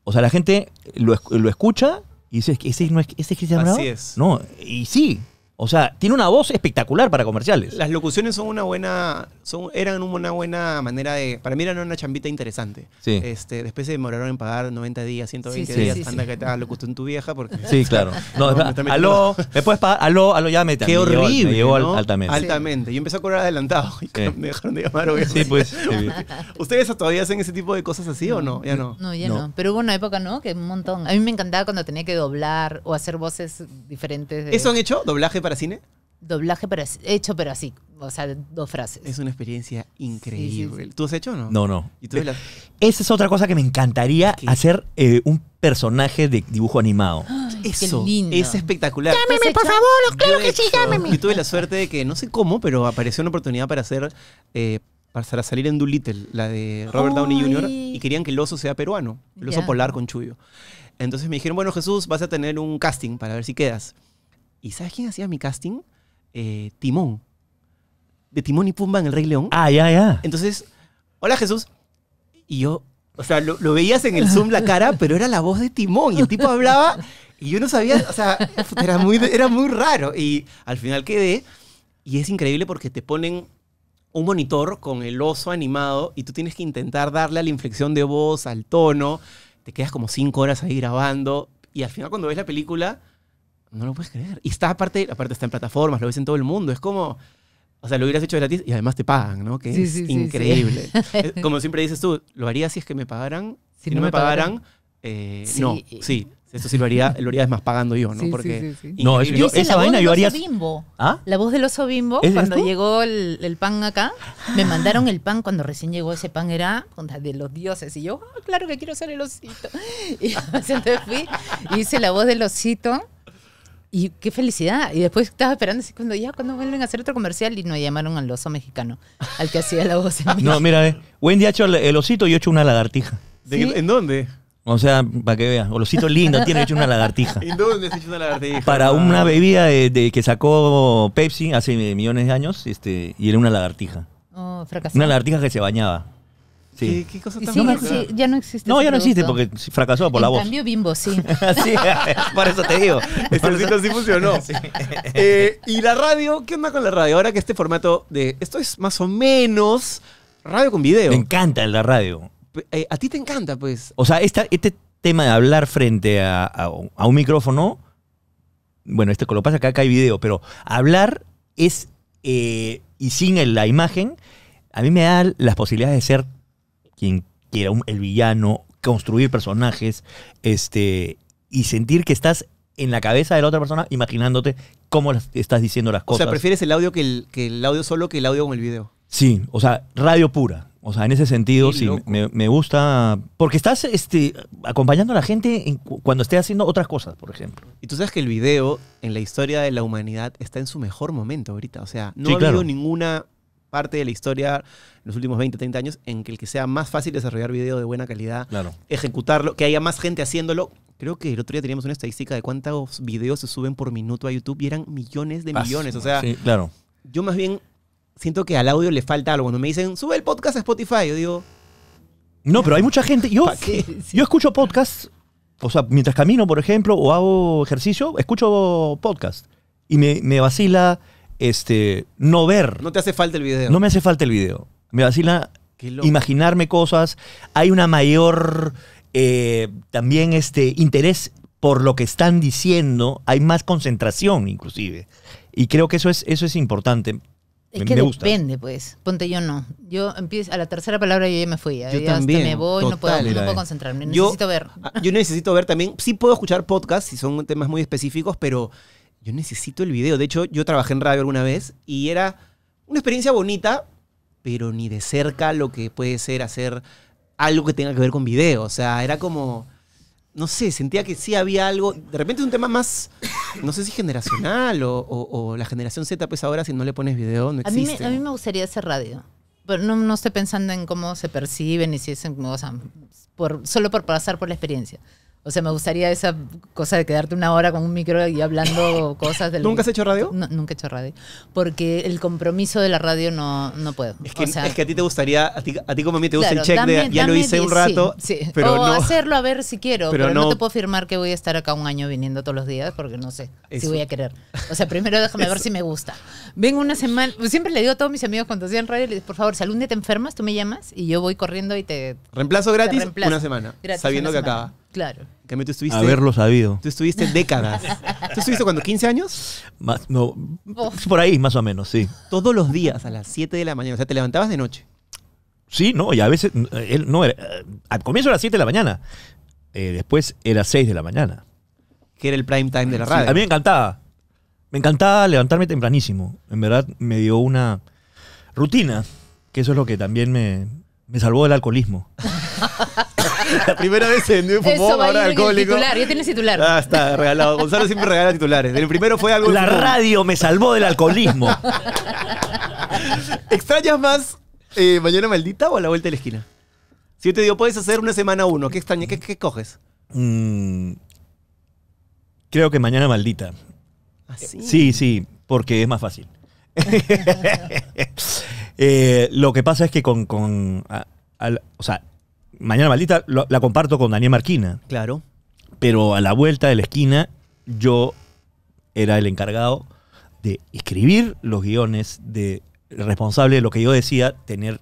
C: o sea, la gente lo, lo escucha y dice, ¿ese es ese es Cristian Así Es. No, y sí, o sea, tiene una voz espectacular para comerciales.
B: Las locuciones son una buena. Son, eran una buena manera de. Para mí era una chambita interesante. Sí. Este, después se demoraron en pagar 90 días, 120 días. Anda que te locución tu vieja Sí, claro. <laughs> No, aló,
C: me puedes pagar. Aló, aló, ya me Qué horrible. altamente.
B: Altamente. Yo empecé a cobrar adelantado. Y <laughs> me dejaron de llamar, Sí, pues. <laughs> ¿Ustedes todavía hacen ese tipo de cosas así o no? Ya no. No, ya no.
A: Pero hubo una época, ¿no? Que un montón. A mí me encantaba cuando tenía que doblar o hacer voces diferentes. ¿Eso han
B: hecho? ¿Doblaje para cine?
A: Doblaje pero hecho, pero así. O sea, dos frases. Es una experiencia increíble.
B: ¿Tú has hecho o no? No, no. Eh,
C: esa es otra cosa que me encantaría hacer eh, un personaje de dibujo
B: animado.
A: <gasps> Eso es
B: espectacular. Llámeme, por
A: favor, claro que sí, llámeme. Yo
B: tuve la suerte de que, no sé cómo, pero apareció una oportunidad para hacer eh, para salir en Doolittle, la de Robert Downey Jr., y querían que el oso sea peruano, el oso polar con Chuyo. Entonces me dijeron, bueno, Jesús, vas a tener un casting para ver si quedas. ¿Y sabes quién hacía mi casting? Eh, Timón. De Timón y Pumba en El Rey León. Ah, ya, ya. Entonces, hola Jesús. Y yo, o sea, lo, lo veías en el Zoom la cara, <laughs> pero era la voz de Timón. Y el tipo hablaba y yo no sabía, o sea, era muy, era muy raro. Y al final quedé. Y es increíble porque te ponen un monitor con el oso animado y tú tienes que intentar darle a la inflexión de voz, al tono. Te quedas como cinco horas ahí grabando. Y al final cuando ves la película no lo puedes creer. Y está aparte, aparte está en plataformas, lo ves en todo el mundo. Es como, o sea, lo hubieras hecho gratis y además te pagan, ¿no? Que es increíble. <laughs> como siempre dices tú, lo haría si es que me pagaran. Si, no, me pagaran, eh, no, sí. eso sí lo haría, lo haría es más pagando yo, ¿no? Porque no, yo, yo, esa la vaina voz del oso Bimbo. ¿Ah?
A: La voz del oso bimbo, cuando llegó el, pan acá, me mandaron el pan cuando recién llegó ese pan, era de los dioses. Y yo, ah, claro que quiero ser el osito. <laughs> Y entonces fui, hice la voz del osito y qué felicidad. Y después estaba esperando cuando ya cuando vuelven a hacer otro comercial y nos llamaron al oso mexicano, al que hacía la voz. <laughs> no, mira,
C: Wendy ha hecho el, osito y yo he hecho una lagartija. ¿En dónde? O sea, para que veas, osito lindo, tiene hecho una lagartija. ¿En
B: dónde se hecho una lagartija?
C: Para ah. una bebida de, que sacó Pepsi hace millones de años, este, y era una lagartija. Oh, Una lagartija que se bañaba.
B: ¿Qué,
A: cosa tan sí, Sí, ya no existe. No, ya no existe porque fracasó por la voz. Cambió cambio, Bimbo sí. <laughs> sí,
B: <laughs> por eso te digo. Este recito sí funcionó. <laughs> Eh, y la
A: radio, ¿qué onda con
B: la radio? Ahora que este formato de. Esto es más o menos radio con video. Me encanta la radio. Eh, a ti te encanta, pues.
C: O sea, este tema de hablar frente a, a, un micrófono. Bueno, este lo pasa acá hay video, pero hablar es. Eh, y sin la imagen, a mí me da las posibilidades de ser quien quiera, el villano, construir personajes, este, y sentir que estás en la cabeza de la otra persona imaginándote cómo estás diciendo las cosas. O sea, prefieres
B: el audio que el, que el audio solo que el audio con el video.
C: Sí, o sea, radio pura. O sea, en ese sentido, sí, me, gusta. Porque estás este, acompañando a la gente cuando esté haciendo otras
B: cosas, por ejemplo. Y tú sabes que el video en la historia de la humanidad está en su mejor momento ahorita. O sea, no ha habido ninguna parte de la historia en los últimos 20, 30 años en que el que sea más fácil desarrollar video de buena calidad, ejecutarlo, que haya más gente haciéndolo. Creo que el otro día teníamos una estadística de cuántos videos se suben por minuto a YouTube y eran millones de millones. O sea, claro. yo más bien siento que al audio le falta algo. Cuando me dicen, sube el podcast a Spotify, yo digo... No, pero hay mucha gente. Yo, <laughs>
C: yo escucho podcast, o sea, mientras camino, por ejemplo, o hago ejercicio, escucho podcast. Y me vacila este, no ver. No te hace falta el video. No me hace falta el video. Me vacila imaginarme cosas. Hay una mayor eh, también este, interés por lo que están diciendo. Hay más concentración, inclusive. Y creo que eso es, eso es
B: importante. Es que depende,
A: pues. Ponte yo no. Yo empiezo a la tercera palabra y ya me fui. Ya, yo Hasta me voy, no, puedo, eh, concentrarme concentrarme. Necesito
B: ver. Ah, yo necesito ver también. Sí puedo escuchar podcasts si son temas muy específicos, pero yo necesito el video. De hecho, yo trabajé en radio alguna vez y era una experiencia bonita, pero ni de cerca lo que puede ser hacer algo que tenga que ver con video. O sea, era como, no sé, sentía que sí había algo. De repente es un tema más, no sé si generacional o, la generación Z, pues ahora si no le pones video no existe. A mí
A: me, gustaría hacer radio. Pero no, estoy pensando en cómo se perciben y si es en, o sea, solo por pasar por la experiencia. O sea, me gustaría esa cosa de quedarte una hora con un micro y hablando <laughs> cosas del... ¿Nunca has hecho radio? nunca he hecho radio. Porque el compromiso de la radio no, no puedo. Es que,
B: a ti te gustaría, a ti, como a mí te gusta el check de ya lo hice un rato, pero o hacerlo
A: a ver si quiero, pero, no, te puedo afirmar que voy a estar acá un año viniendo todos los días porque no sé si voy a querer. O sea, primero déjame ver si me gusta. Vengo una semana. Pues, siempre le digo a todos mis amigos cuando hacían radio, les digo, por favor, si algún día te enfermas, tú me llamas y yo voy corriendo y te. Reemplazo gratis una semana. sabiendo que acaba. Claro.
B: Que tú estuviste. Haberlo sabido. Tú estuviste décadas. ¿Tú estuviste cuando 15 años? Más, no. Por ahí, más o menos, sí. Todos los días a las 7 de la mañana. O sea, te levantabas de noche. Sí, no, y a veces. Eh,
C: él no al comienzo era a las 7 de la mañana. Eh, después era 6 de la mañana.
B: Que era el prime time de la radio. a mí me encantaba.
C: Me encantaba levantarme tempranísimo. En verdad me dio una rutina, que eso es lo que también me, me salvó del alcoholismo.
A: <laughs> La
B: primera vez en un fútbol, ahora alcohólico. Titular, ya
A: tienes titular. Ah,
B: está, regalado. Gonzalo siempre regala titulares. El primero fue algo. La radio me salvó del alcoholismo. <laughs> ¿Extrañas más eh, Mañana Maldita o a la vuelta de la esquina? Si yo te digo, puedes hacer una semana uno, ¿qué extraña? ¿Qué, coges?
C: Mm, creo que Mañana Maldita. ¿Ah, sí, sí, porque es más fácil. <laughs> Eh, lo que pasa es que con, con o sea, Mañana Maldita la comparto con Daniel Marquina. Claro. Pero a la vuelta de la esquina yo era el encargado de escribir los guiones, de responsable de lo que yo decía, tener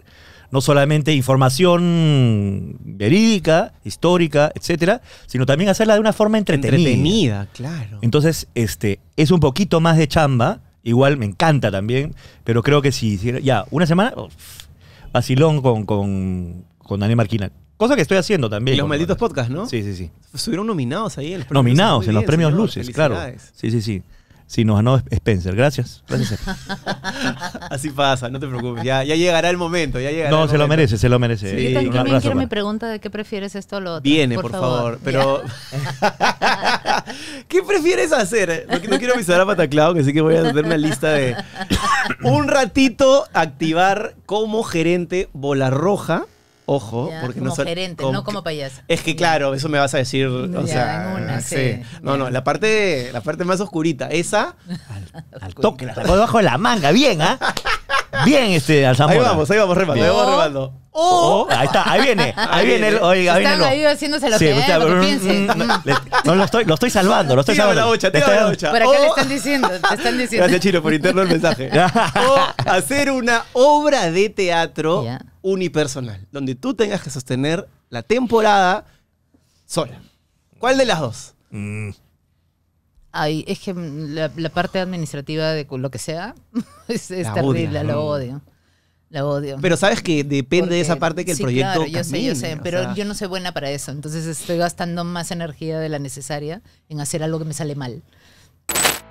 C: no solamente información verídica, histórica, etcétera, sino también hacerla de una forma entretenida. claro. Entonces, este, es un poquito más de chamba. Igual me encanta también, pero creo que si, ya una semana, oh, vacilón con, con, con Daniel Marquina.
B: Cosa que estoy haciendo también. Y los malditos podcasts, ¿no? Sí, sí, sí. Estuvieron nominados ahí en Nominados en los premios Luces, claro.
C: Sí, sí, sí si nos ganó Spencer. Gracias.
B: <laughs> Así pasa, no te preocupes. Ya, llegará el momento. no, se lo merece, se lo merece. Me mi
A: pregunta de qué prefieres esto o lo otro. Viene, por, favor. Pero.
B: <laughs> ¿Qué prefieres hacer? No, no quiero avisar a Pataclao, que sí que voy a hacer una lista de. <coughs> Un ratito activar como gerente bola roja Ojo, porque no son gerente, como, no como payaso. Es que claro, eso me vas a decir, No, no, la parte la parte más oscurita, esa al, <laughs> toque, la sacó debajo de la manga,
A: bien, ¿ah? <laughs>
C: Bien, este, Alzamora. Ahí vamos, ahí vamos, remando, ahí vamos oh. remando.
B: Oh. oh. ahí está, ahí
C: viene, <laughs> ahí viene, el, oiga, Están viene ahí
A: haciéndose lo que, piensen. Mm, mm,
C: mm. lo estoy, lo estoy salvando, lo estoy salvando. la bocha, la bocha.
A: Por acá le están oh. diciendo, te están <laughs> diciendo. Gracias, Chino, por
C: interno el mensaje.
B: <laughs> o hacer una obra de teatro unipersonal, donde tú tengas que sostener la temporada sola. ¿Cuál de las dos?
A: Ay, es que mm, la, parte administrativa de lo que sea <laughs> es, terrible, la odio. La odio. Pero sabes que
B: depende de esa parte que el sí, proyecto. Claro, yo sé, yo sé, pero yo
A: no soy buena para eso. Entonces estoy gastando más energía de la necesaria en hacer algo que me sale mal.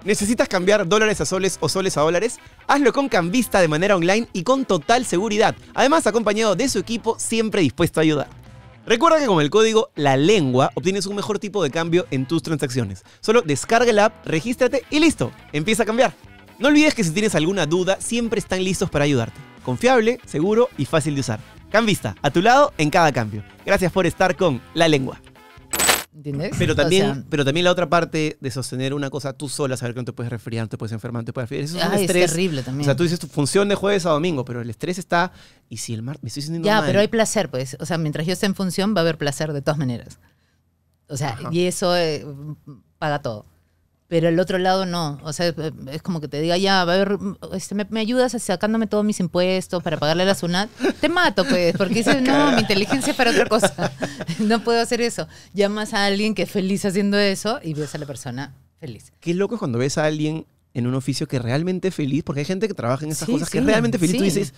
B: ¿Necesitas cambiar dólares a soles o soles a dólares? Hazlo con Cambista de manera online y con total seguridad. Además, acompañado de su equipo siempre dispuesto a ayudar. Recuerda que con el código La Lengua obtienes un mejor tipo de cambio en tus transacciones. Solo descarga la app, regístrate y listo, empieza a cambiar. No olvides que si tienes alguna duda, siempre están listos para ayudarte. Confiable, seguro y fácil de usar. Cambista, a tu lado en cada cambio. Gracias por estar con La Lengua.
A: Pero también,
B: pero también la otra parte de sostener una cosa tú sola, saber que no te puedes resfriar, no te puedes enfermar, no te puedes Eso es ah, terrible también. O sea, tú dices tu función de jueves a domingo, pero el estrés está. Y si el martes me estoy sintiendo. Ya, pero hay
A: placer, pues. O sea, mientras yo esté en función, va a haber placer de todas maneras. O sea, y eso eh, paga todo pero el otro lado no. O sea, eh, es como que te diga, ya, va a ver, este, ¿me, me ayudas sacándome todos mis impuestos para pagarle a la SUNAT? Te mato, pues, porque dices, no, mi inteligencia es para otra cosa. <laughs> no puedo hacer eso. Llamas a alguien que es feliz haciendo eso y ves a la persona feliz.
B: Qué loco es cuando ves a alguien en un oficio que realmente feliz, porque hay gente que trabaja en esas cosas que es realmente feliz. Y Tú dices,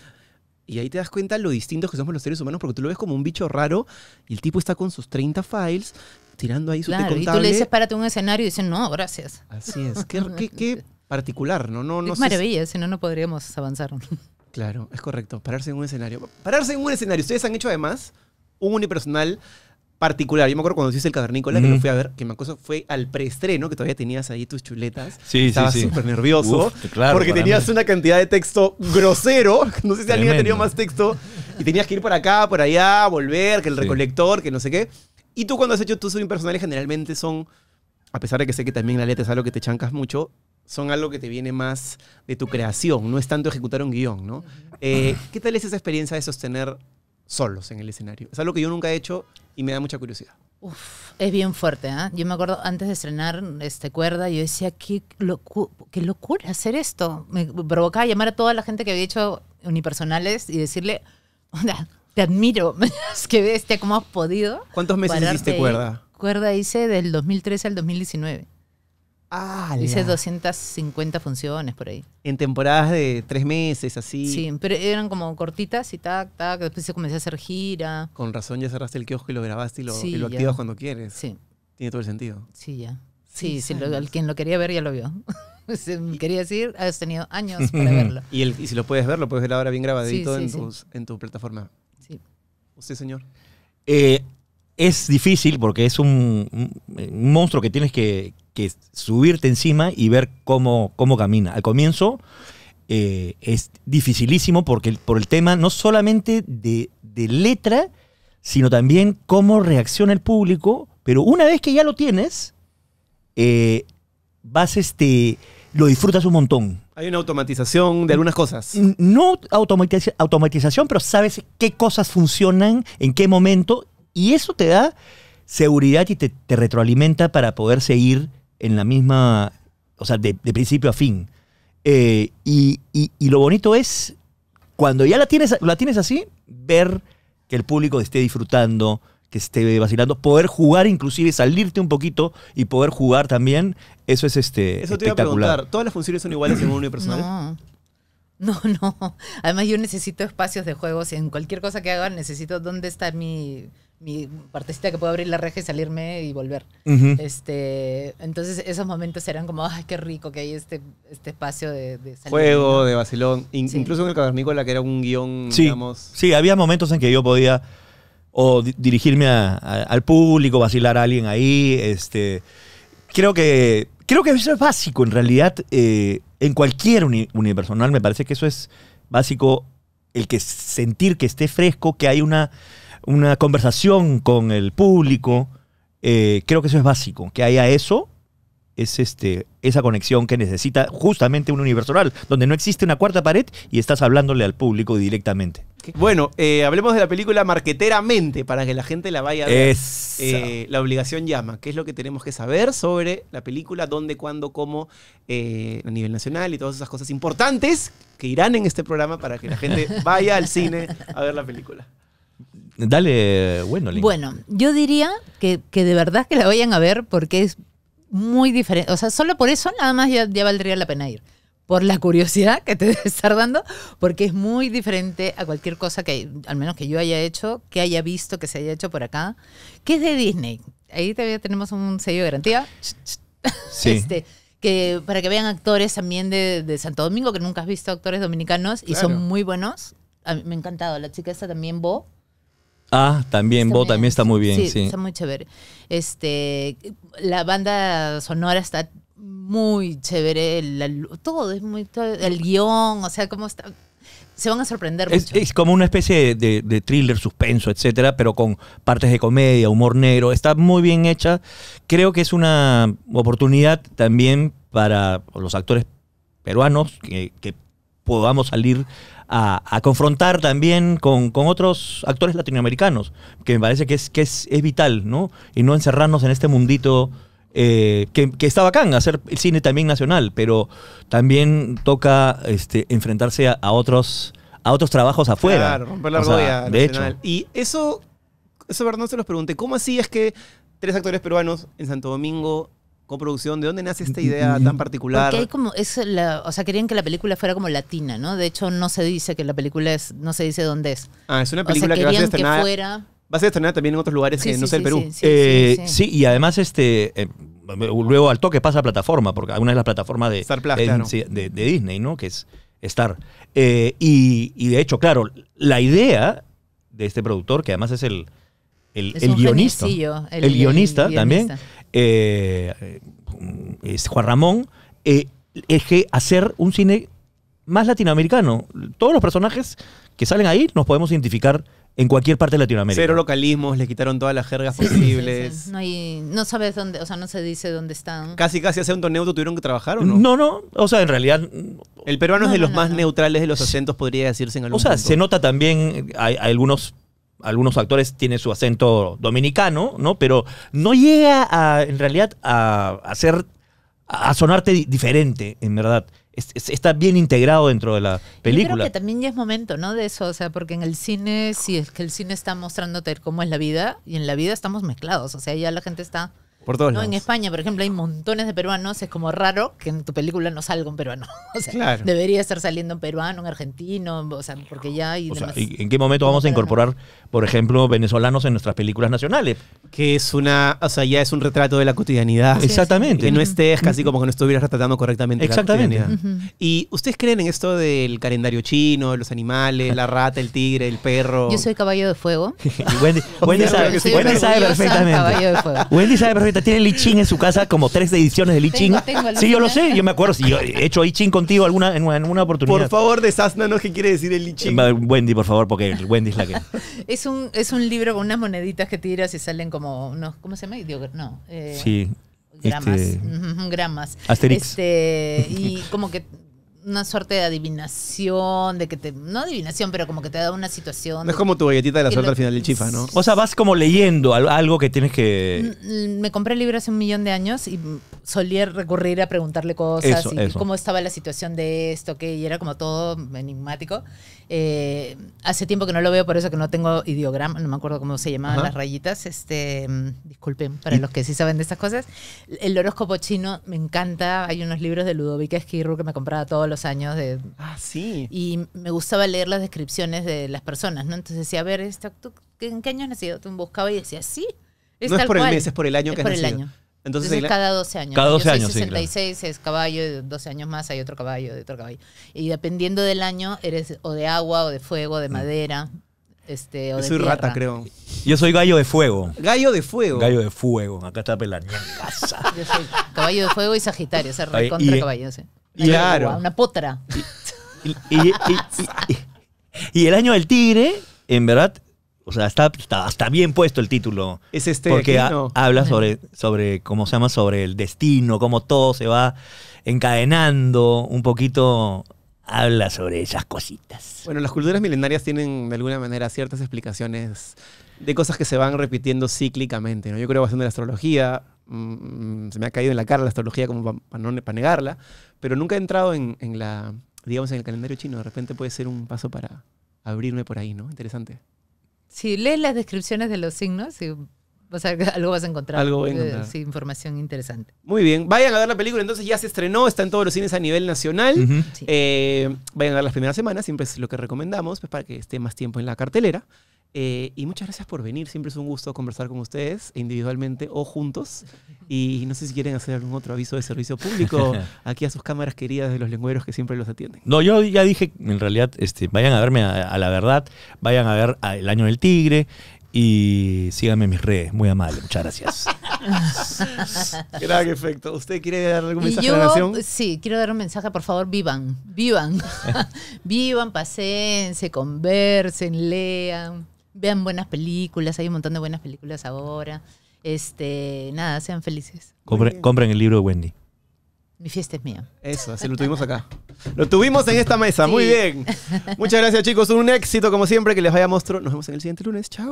B: y ahí te das cuenta lo distintos que somos los seres humanos, porque tú lo ves como un bicho raro y el tipo está con sus 30 files tirando ahí su claro, Y tú le dices,
A: párate un escenario y dicen, no, gracias. Así es. <laughs> Qué,
B: particular, ¿no? no, no es maravilla,
A: si no, no podríamos avanzar. <laughs>
B: Claro, es correcto. Pararse en un escenario. Pararse en un escenario. Ustedes han hecho además un unipersonal particular. Yo me acuerdo cuando hiciste el Cavernícola, que lo fui a ver, que me acuerdo fue al preestreno, que todavía tenías ahí tus chuletas. Sí, sí, sí, sí. súper nervioso. claro, porque tenías una cantidad de texto grosero. <laughs> No sé si alguien ha tenido más texto. Y tenías que ir por acá, por allá, volver, que el recolector, que no sé qué. Y tú cuando has hecho tus unipersonales, generalmente son, a pesar de que sé que también la letra es algo que te chancas mucho, son algo que te viene más de tu creación, no es tanto ejecutar un guión, ¿no? Eh, ¿Qué tal es esa experiencia de sostener solos en el escenario? Es algo que yo nunca he hecho y me da mucha curiosidad.
A: Uf, es bien fuerte, ¿ah? Yo me acuerdo antes de estrenar este cuerda, yo decía, qué, locura hacer esto. Me provocaba llamar a toda la gente que había hecho unipersonales y decirle, hola te admiro, <laughs> es que bestia, cómo has podido. ¿Cuántos meses hiciste cuerda? Cuerda hice del 2013 al 2019. Ah, hice 250 funciones por ahí. En temporadas de
B: tres meses, así. Sí,
A: pero eran como cortitas y tac, tac. Después se comencé a hacer gira.
B: Con razón ya cerraste el kiosco y lo grabaste y lo, activas cuando quieres. Sí. Tiene todo el sentido.
A: Sí, ya. Sí, quien lo quería ver ya lo vio. <laughs> quería decir, has tenido años <laughs> para verlo.
B: y, si lo puedes ver, lo puedes ver ahora bien grabadito en, tus, en tu plataforma. Usted, señor.
C: Eh, es difícil porque es un, monstruo que tienes que, subirte encima y ver cómo, cómo camina. Al comienzo eh, es dificilísimo porque por el tema no solamente de, letra, sino también cómo reacciona el público. Pero una vez que ya lo tienes, eh, vas este lo disfrutas un montón.
B: Hay una automatización de algunas cosas.
C: No automatización, pero sabes qué cosas funcionan, en qué momento, y eso te da seguridad y te, retroalimenta para poder seguir en la misma, o sea, de, principio a fin. Eh, y, y, lo bonito es, cuando ya la tienes, la tienes así, ver que el público esté disfrutando, que esté vacilando, poder jugar inclusive, salirte un poquito y poder jugar también, eso es este Eso te iba a preguntar,
B: ¿todas las funciones son iguales en un unipersonal? No.
A: No, <laughs> no. Además yo necesito espacios de juegos en cualquier cosa que haga necesito dónde está mi, mi partecita que puedo abrir la reja y salirme y volver. este, entonces esos momentos eran como, ay, qué rico que hay este, este espacio de, de Juego,
B: de vacilón. Incluso en el cavernícola que era un guión, digamos. Sí, había momentos en que yo podía
C: o dirigirme al público, vacilar a alguien ahí. Este, creo que creo que eso es básico en realidad eh, en cualquier universal unipersonal. Me parece que eso es básico el que sentir que esté fresco, que hay una, una conversación con el público. Eh, creo que eso es básico, que haya eso es este, esa conexión que necesita justamente un universal, donde no existe una cuarta pared y estás hablándole al público directamente.
B: Bueno, eh, hablemos de la película Marqueteramente, para que la gente la vaya a ver. Eh, la obligación llama. ¿Qué es lo que tenemos que saber sobre la película? ¿Dónde, cuándo, cómo? Eh, a nivel nacional y todas esas cosas importantes que irán en este programa para que la gente <laughs> vaya al cine a ver la película.
C: Dale, bueno,
A: Bueno, yo diría que, que de verdad que la vayan a ver porque es muy diferente. O sea, solo por eso nada más ya, valdría la pena ir. Por la curiosidad que te <laughs> debe estar dando, porque es muy diferente a cualquier cosa que, al menos que yo haya hecho, que haya visto, que se haya hecho por acá, que es de Disney. Ahí todavía tenemos un sello de garantía. Sí. <laughs> Este, que para que vean actores también de, de, Santo Domingo, que nunca has visto actores dominicanos, y son muy buenos. me ha encantado. La chica esta también, Bo,
C: Ah, también, Bo también está muy bien. Sí, está
A: muy chévere. Este, la banda sonora está muy chévere, todo es muy, el guión, o sea, cómo está, se van a sorprender mucho.
C: Es como una especie de, thriller, suspenso, etcétera, pero con partes de comedia, humor negro. Está muy bien hecha. Creo que es una oportunidad también para los actores peruanos que podamos salir a, confrontar también con, otros actores latinoamericanos, que me parece que es, que es, vital, ¿no? Y no encerrarnos en este mundito. Eh, que, está bacán hacer el cine también nacional, pero también toca este, enfrentarse a, otros a otros trabajos afuera. Claro, romper la de Hecho.
B: Y eso, eso, verdad, se los pregunté. ¿Cómo así es que tres actores peruanos en Santo Domingo coproducción, ¿de dónde nace esta idea tan particular? Porque
A: como, es la, o sea, querían que la película fuera como latina, ¿no? De hecho, no se dice que la película es, no se dice dónde es.
B: Ah, es una película que va a ser estrenada. Va a ser también en otros lugares no sé en Perú. Eh,
C: sí, y además este. Eh, luego al toque pasa a plataforma, porque una es la plataforma de, Star de, Disney, ¿no? Que es Star. Eh, y, de hecho, claro, la idea de este productor, que además es el, el, guionista, el, guionista también, es eh, eh, Juan Ramón, eh, es que hacer un cine más latinoamericano. Todos los personajes que salen ahí nos podemos identificar en cualquier parte de Latinoamérica. Cero
B: localismos, le quitaron todas las jergas posibles.
A: No, sabes dónde, o sea, no se dice dónde están.
B: Casi, casi hace un neutro tuvieron que trabajar o no? No, no, o sea, en realidad... El peruano es de los más neutrales de los acentos, podría decirse en algún O sea, se
C: nota también, eh, hay algunos algunos actores tienen su acento dominicano, ¿no? Pero no llega a, en realidad a, hacer, a sonarte diferente, en verdad. está bien integrado dentro de la
A: película. Yo creo que también ya es momento, ¿no? De eso, o sea, porque en el cine, sí es que el cine está mostrándote cómo es la vida, y en la vida estamos mezclados, o sea, ya la gente está por ¿no? En España, por ejemplo, hay montones de peruanos. Es como raro que en tu película no salga un peruano. <laughs> O sea, debería estar saliendo un peruano, un argentino, o sea, porque ya hay. O ¿En qué momento vamos a incorporar,
B: por ejemplo, venezolanos en nuestras películas nacionales? Que es una. O sea, ya es un retrato de la cotidianidad. Exactamente. Que no estés casi como que no estuvieras retratando correctamente. La cotidianidad. ¿Y ustedes creen en esto del calendario chino, los animales, la rata, el tigre, el perro? Yo soy
A: caballo de fuego.
B: <laughs> <laughs> Wendy, sabe, perfectamente.
C: Wendy sabe perfectamente tiene el en su casa, como tres ediciones del Ichin. sí, yo lo sé, yo me acuerdo. si yo he hecho yching contigo alguna, en, una, oportunidad. Por favor, no qué quiere decir el I eh, Wendy, por favor, porque Wendy es la que...
A: <laughs> es, un, es un libro con unas moneditas que tiras y salen como unos... ¿Cómo se llama? No. Eh, sí este- gramas, gramas. Este, y como que una suerte de adivinación, de que te. No adivinación, pero como que te da una situación. es como
B: tu galletita de la suerte al final del chifa, ¿no? O
C: sea, vas como leyendo algo que tienes que.
A: Mm, me compré el libro hace un millón de años y solía recurrir a preguntarle cosas y cómo estaba la situación de esto, que y era como todo enigmático. Eh, hace tiempo que no lo veo, por eso que no tengo ideograma, no me acuerdo cómo se llamaban las rayitas. Este, mm, disculpen para los que sí saben de estas cosas. El horóscopo chino me encanta. Hay unos libros de Ludovica Esquirru que me compraba todos los los años de... Ah, sí. Y me gustaba leer las descripciones de las personas, ¿no? Entonces decía, a ver, esta, ¿en qué año has nacido? Tú buscaba y decía, sí. no es por el mes, es por el año que por el Año. Entonces, cada 12 años. Cada 12 años, 66 es caballo, 12 años más hay otro caballo, otro caballo. Y dependiendo del año, eres o de agua, o de fuego, de mm. madera. Este, o Yo soy rata,
B: creo.
C: Yo soy gallo de fuego. Gallo de fuego. Gallo de fuego. Acá está pelando.
A: Yo soy caballo de fuego y Sagitario, o sea, recontra caballo, sí
C: claro.
A: una potra.
B: Y, el año del tigre,
C: en verdad, o sea, está, está, bien puesto el título. Es este. Porque habla sobre, sobre, ¿cómo se llama? Sobre el destino, cómo todo se va encadenando un poquito habla sobre esas
B: cositas. Bueno, las culturas milenarias tienen de alguna manera ciertas explicaciones de cosas que se van repitiendo cíclicamente. ¿no? Yo creo que va siendo la astrología, Mm, se me ha caído en la cara la astrología como para no, negarla, pero nunca he entrado en, en, la, digamos, en el calendario chino. De repente puede ser un paso para abrirme por ahí, ¿no? Interesante.
A: Si lees las descripciones de los signos, y <laughs> algo vas a encontrar. Algo voy eh, Sí, información interesante.
B: Muy bien. Vayan a ver la película. Entonces ya se estrenó, está en todos los cines a nivel nacional. Eh, vayan a ver las primeras semanas, siempre es lo que recomendamos, pues para que esté más tiempo en la cartelera. Eh, y muchas gracias por venir. Siempre es un gusto conversar con ustedes, individualmente o juntos. <laughs> Y no sé si quieren hacer algún otro aviso de servicio público <laughs> aquí a sus cámaras queridas de los lengueros que siempre los atienden.
C: No, yo ya dije, en realidad, este, vayan a verme a, la verdad, vayan a ver El Año del Tigre. Y síganme en mis redes, muy amable, muchas gracias.
A: <laughs> Gran
B: efecto. ¿Usted quiere dar algún mensaje a la
A: Sí, quiero dar un mensaje, por favor, vivan, vivan. vivan, pasense, conversen, lean vean buenas películas, hay un montón de buenas películas ahora. Este, nada, sean felices.
C: compren el libro de Wendy.
B: Mi fiesta es mía. Eso, así lo tuvimos acá. Lo tuvimos en esta mesa, muy bien. Muchas gracias chicos, un éxito como siempre, que les vaya monstruo. Nos vemos en el siguiente lunes, chao.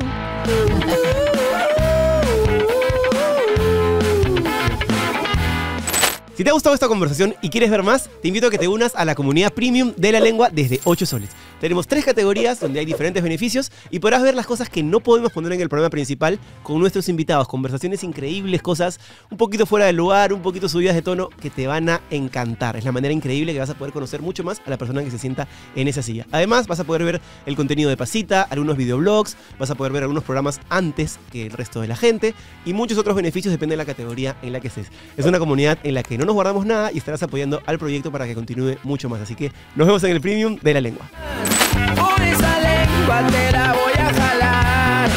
B: Si te ha gustado esta conversación y quieres ver más, te invito a que te unas a la comunidad premium de la lengua desde 8 soles. Tenemos tres categorías donde hay diferentes beneficios y podrás ver las cosas que no podemos poner en el programa principal con nuestros invitados. Conversaciones increíbles, cosas un poquito fuera de lugar, un poquito subidas de tono que te van a encantar. Es la manera increíble que vas a poder conocer mucho más a la persona que se sienta en esa silla. Además, vas a poder ver el contenido de Pasita, algunos videoblogs, vas a poder ver algunos programas antes que el resto de la gente y muchos otros beneficios depende de la categoría en la que estés. Es una comunidad en la que no nos guardamos nada y estarás apoyando al proyecto para que continúe mucho más. Así que nos vemos en el premium de la lengua. Por esa lengua la voy a jalar.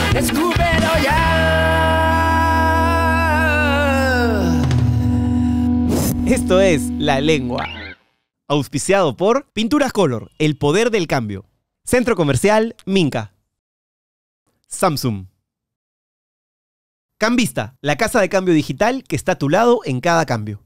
B: ya. Esto es La Lengua. Auspiciado por Pinturas Color, el poder del cambio. Centro Comercial Minca. Samsung. Cambista, la casa de cambio digital que está a tu lado en cada cambio.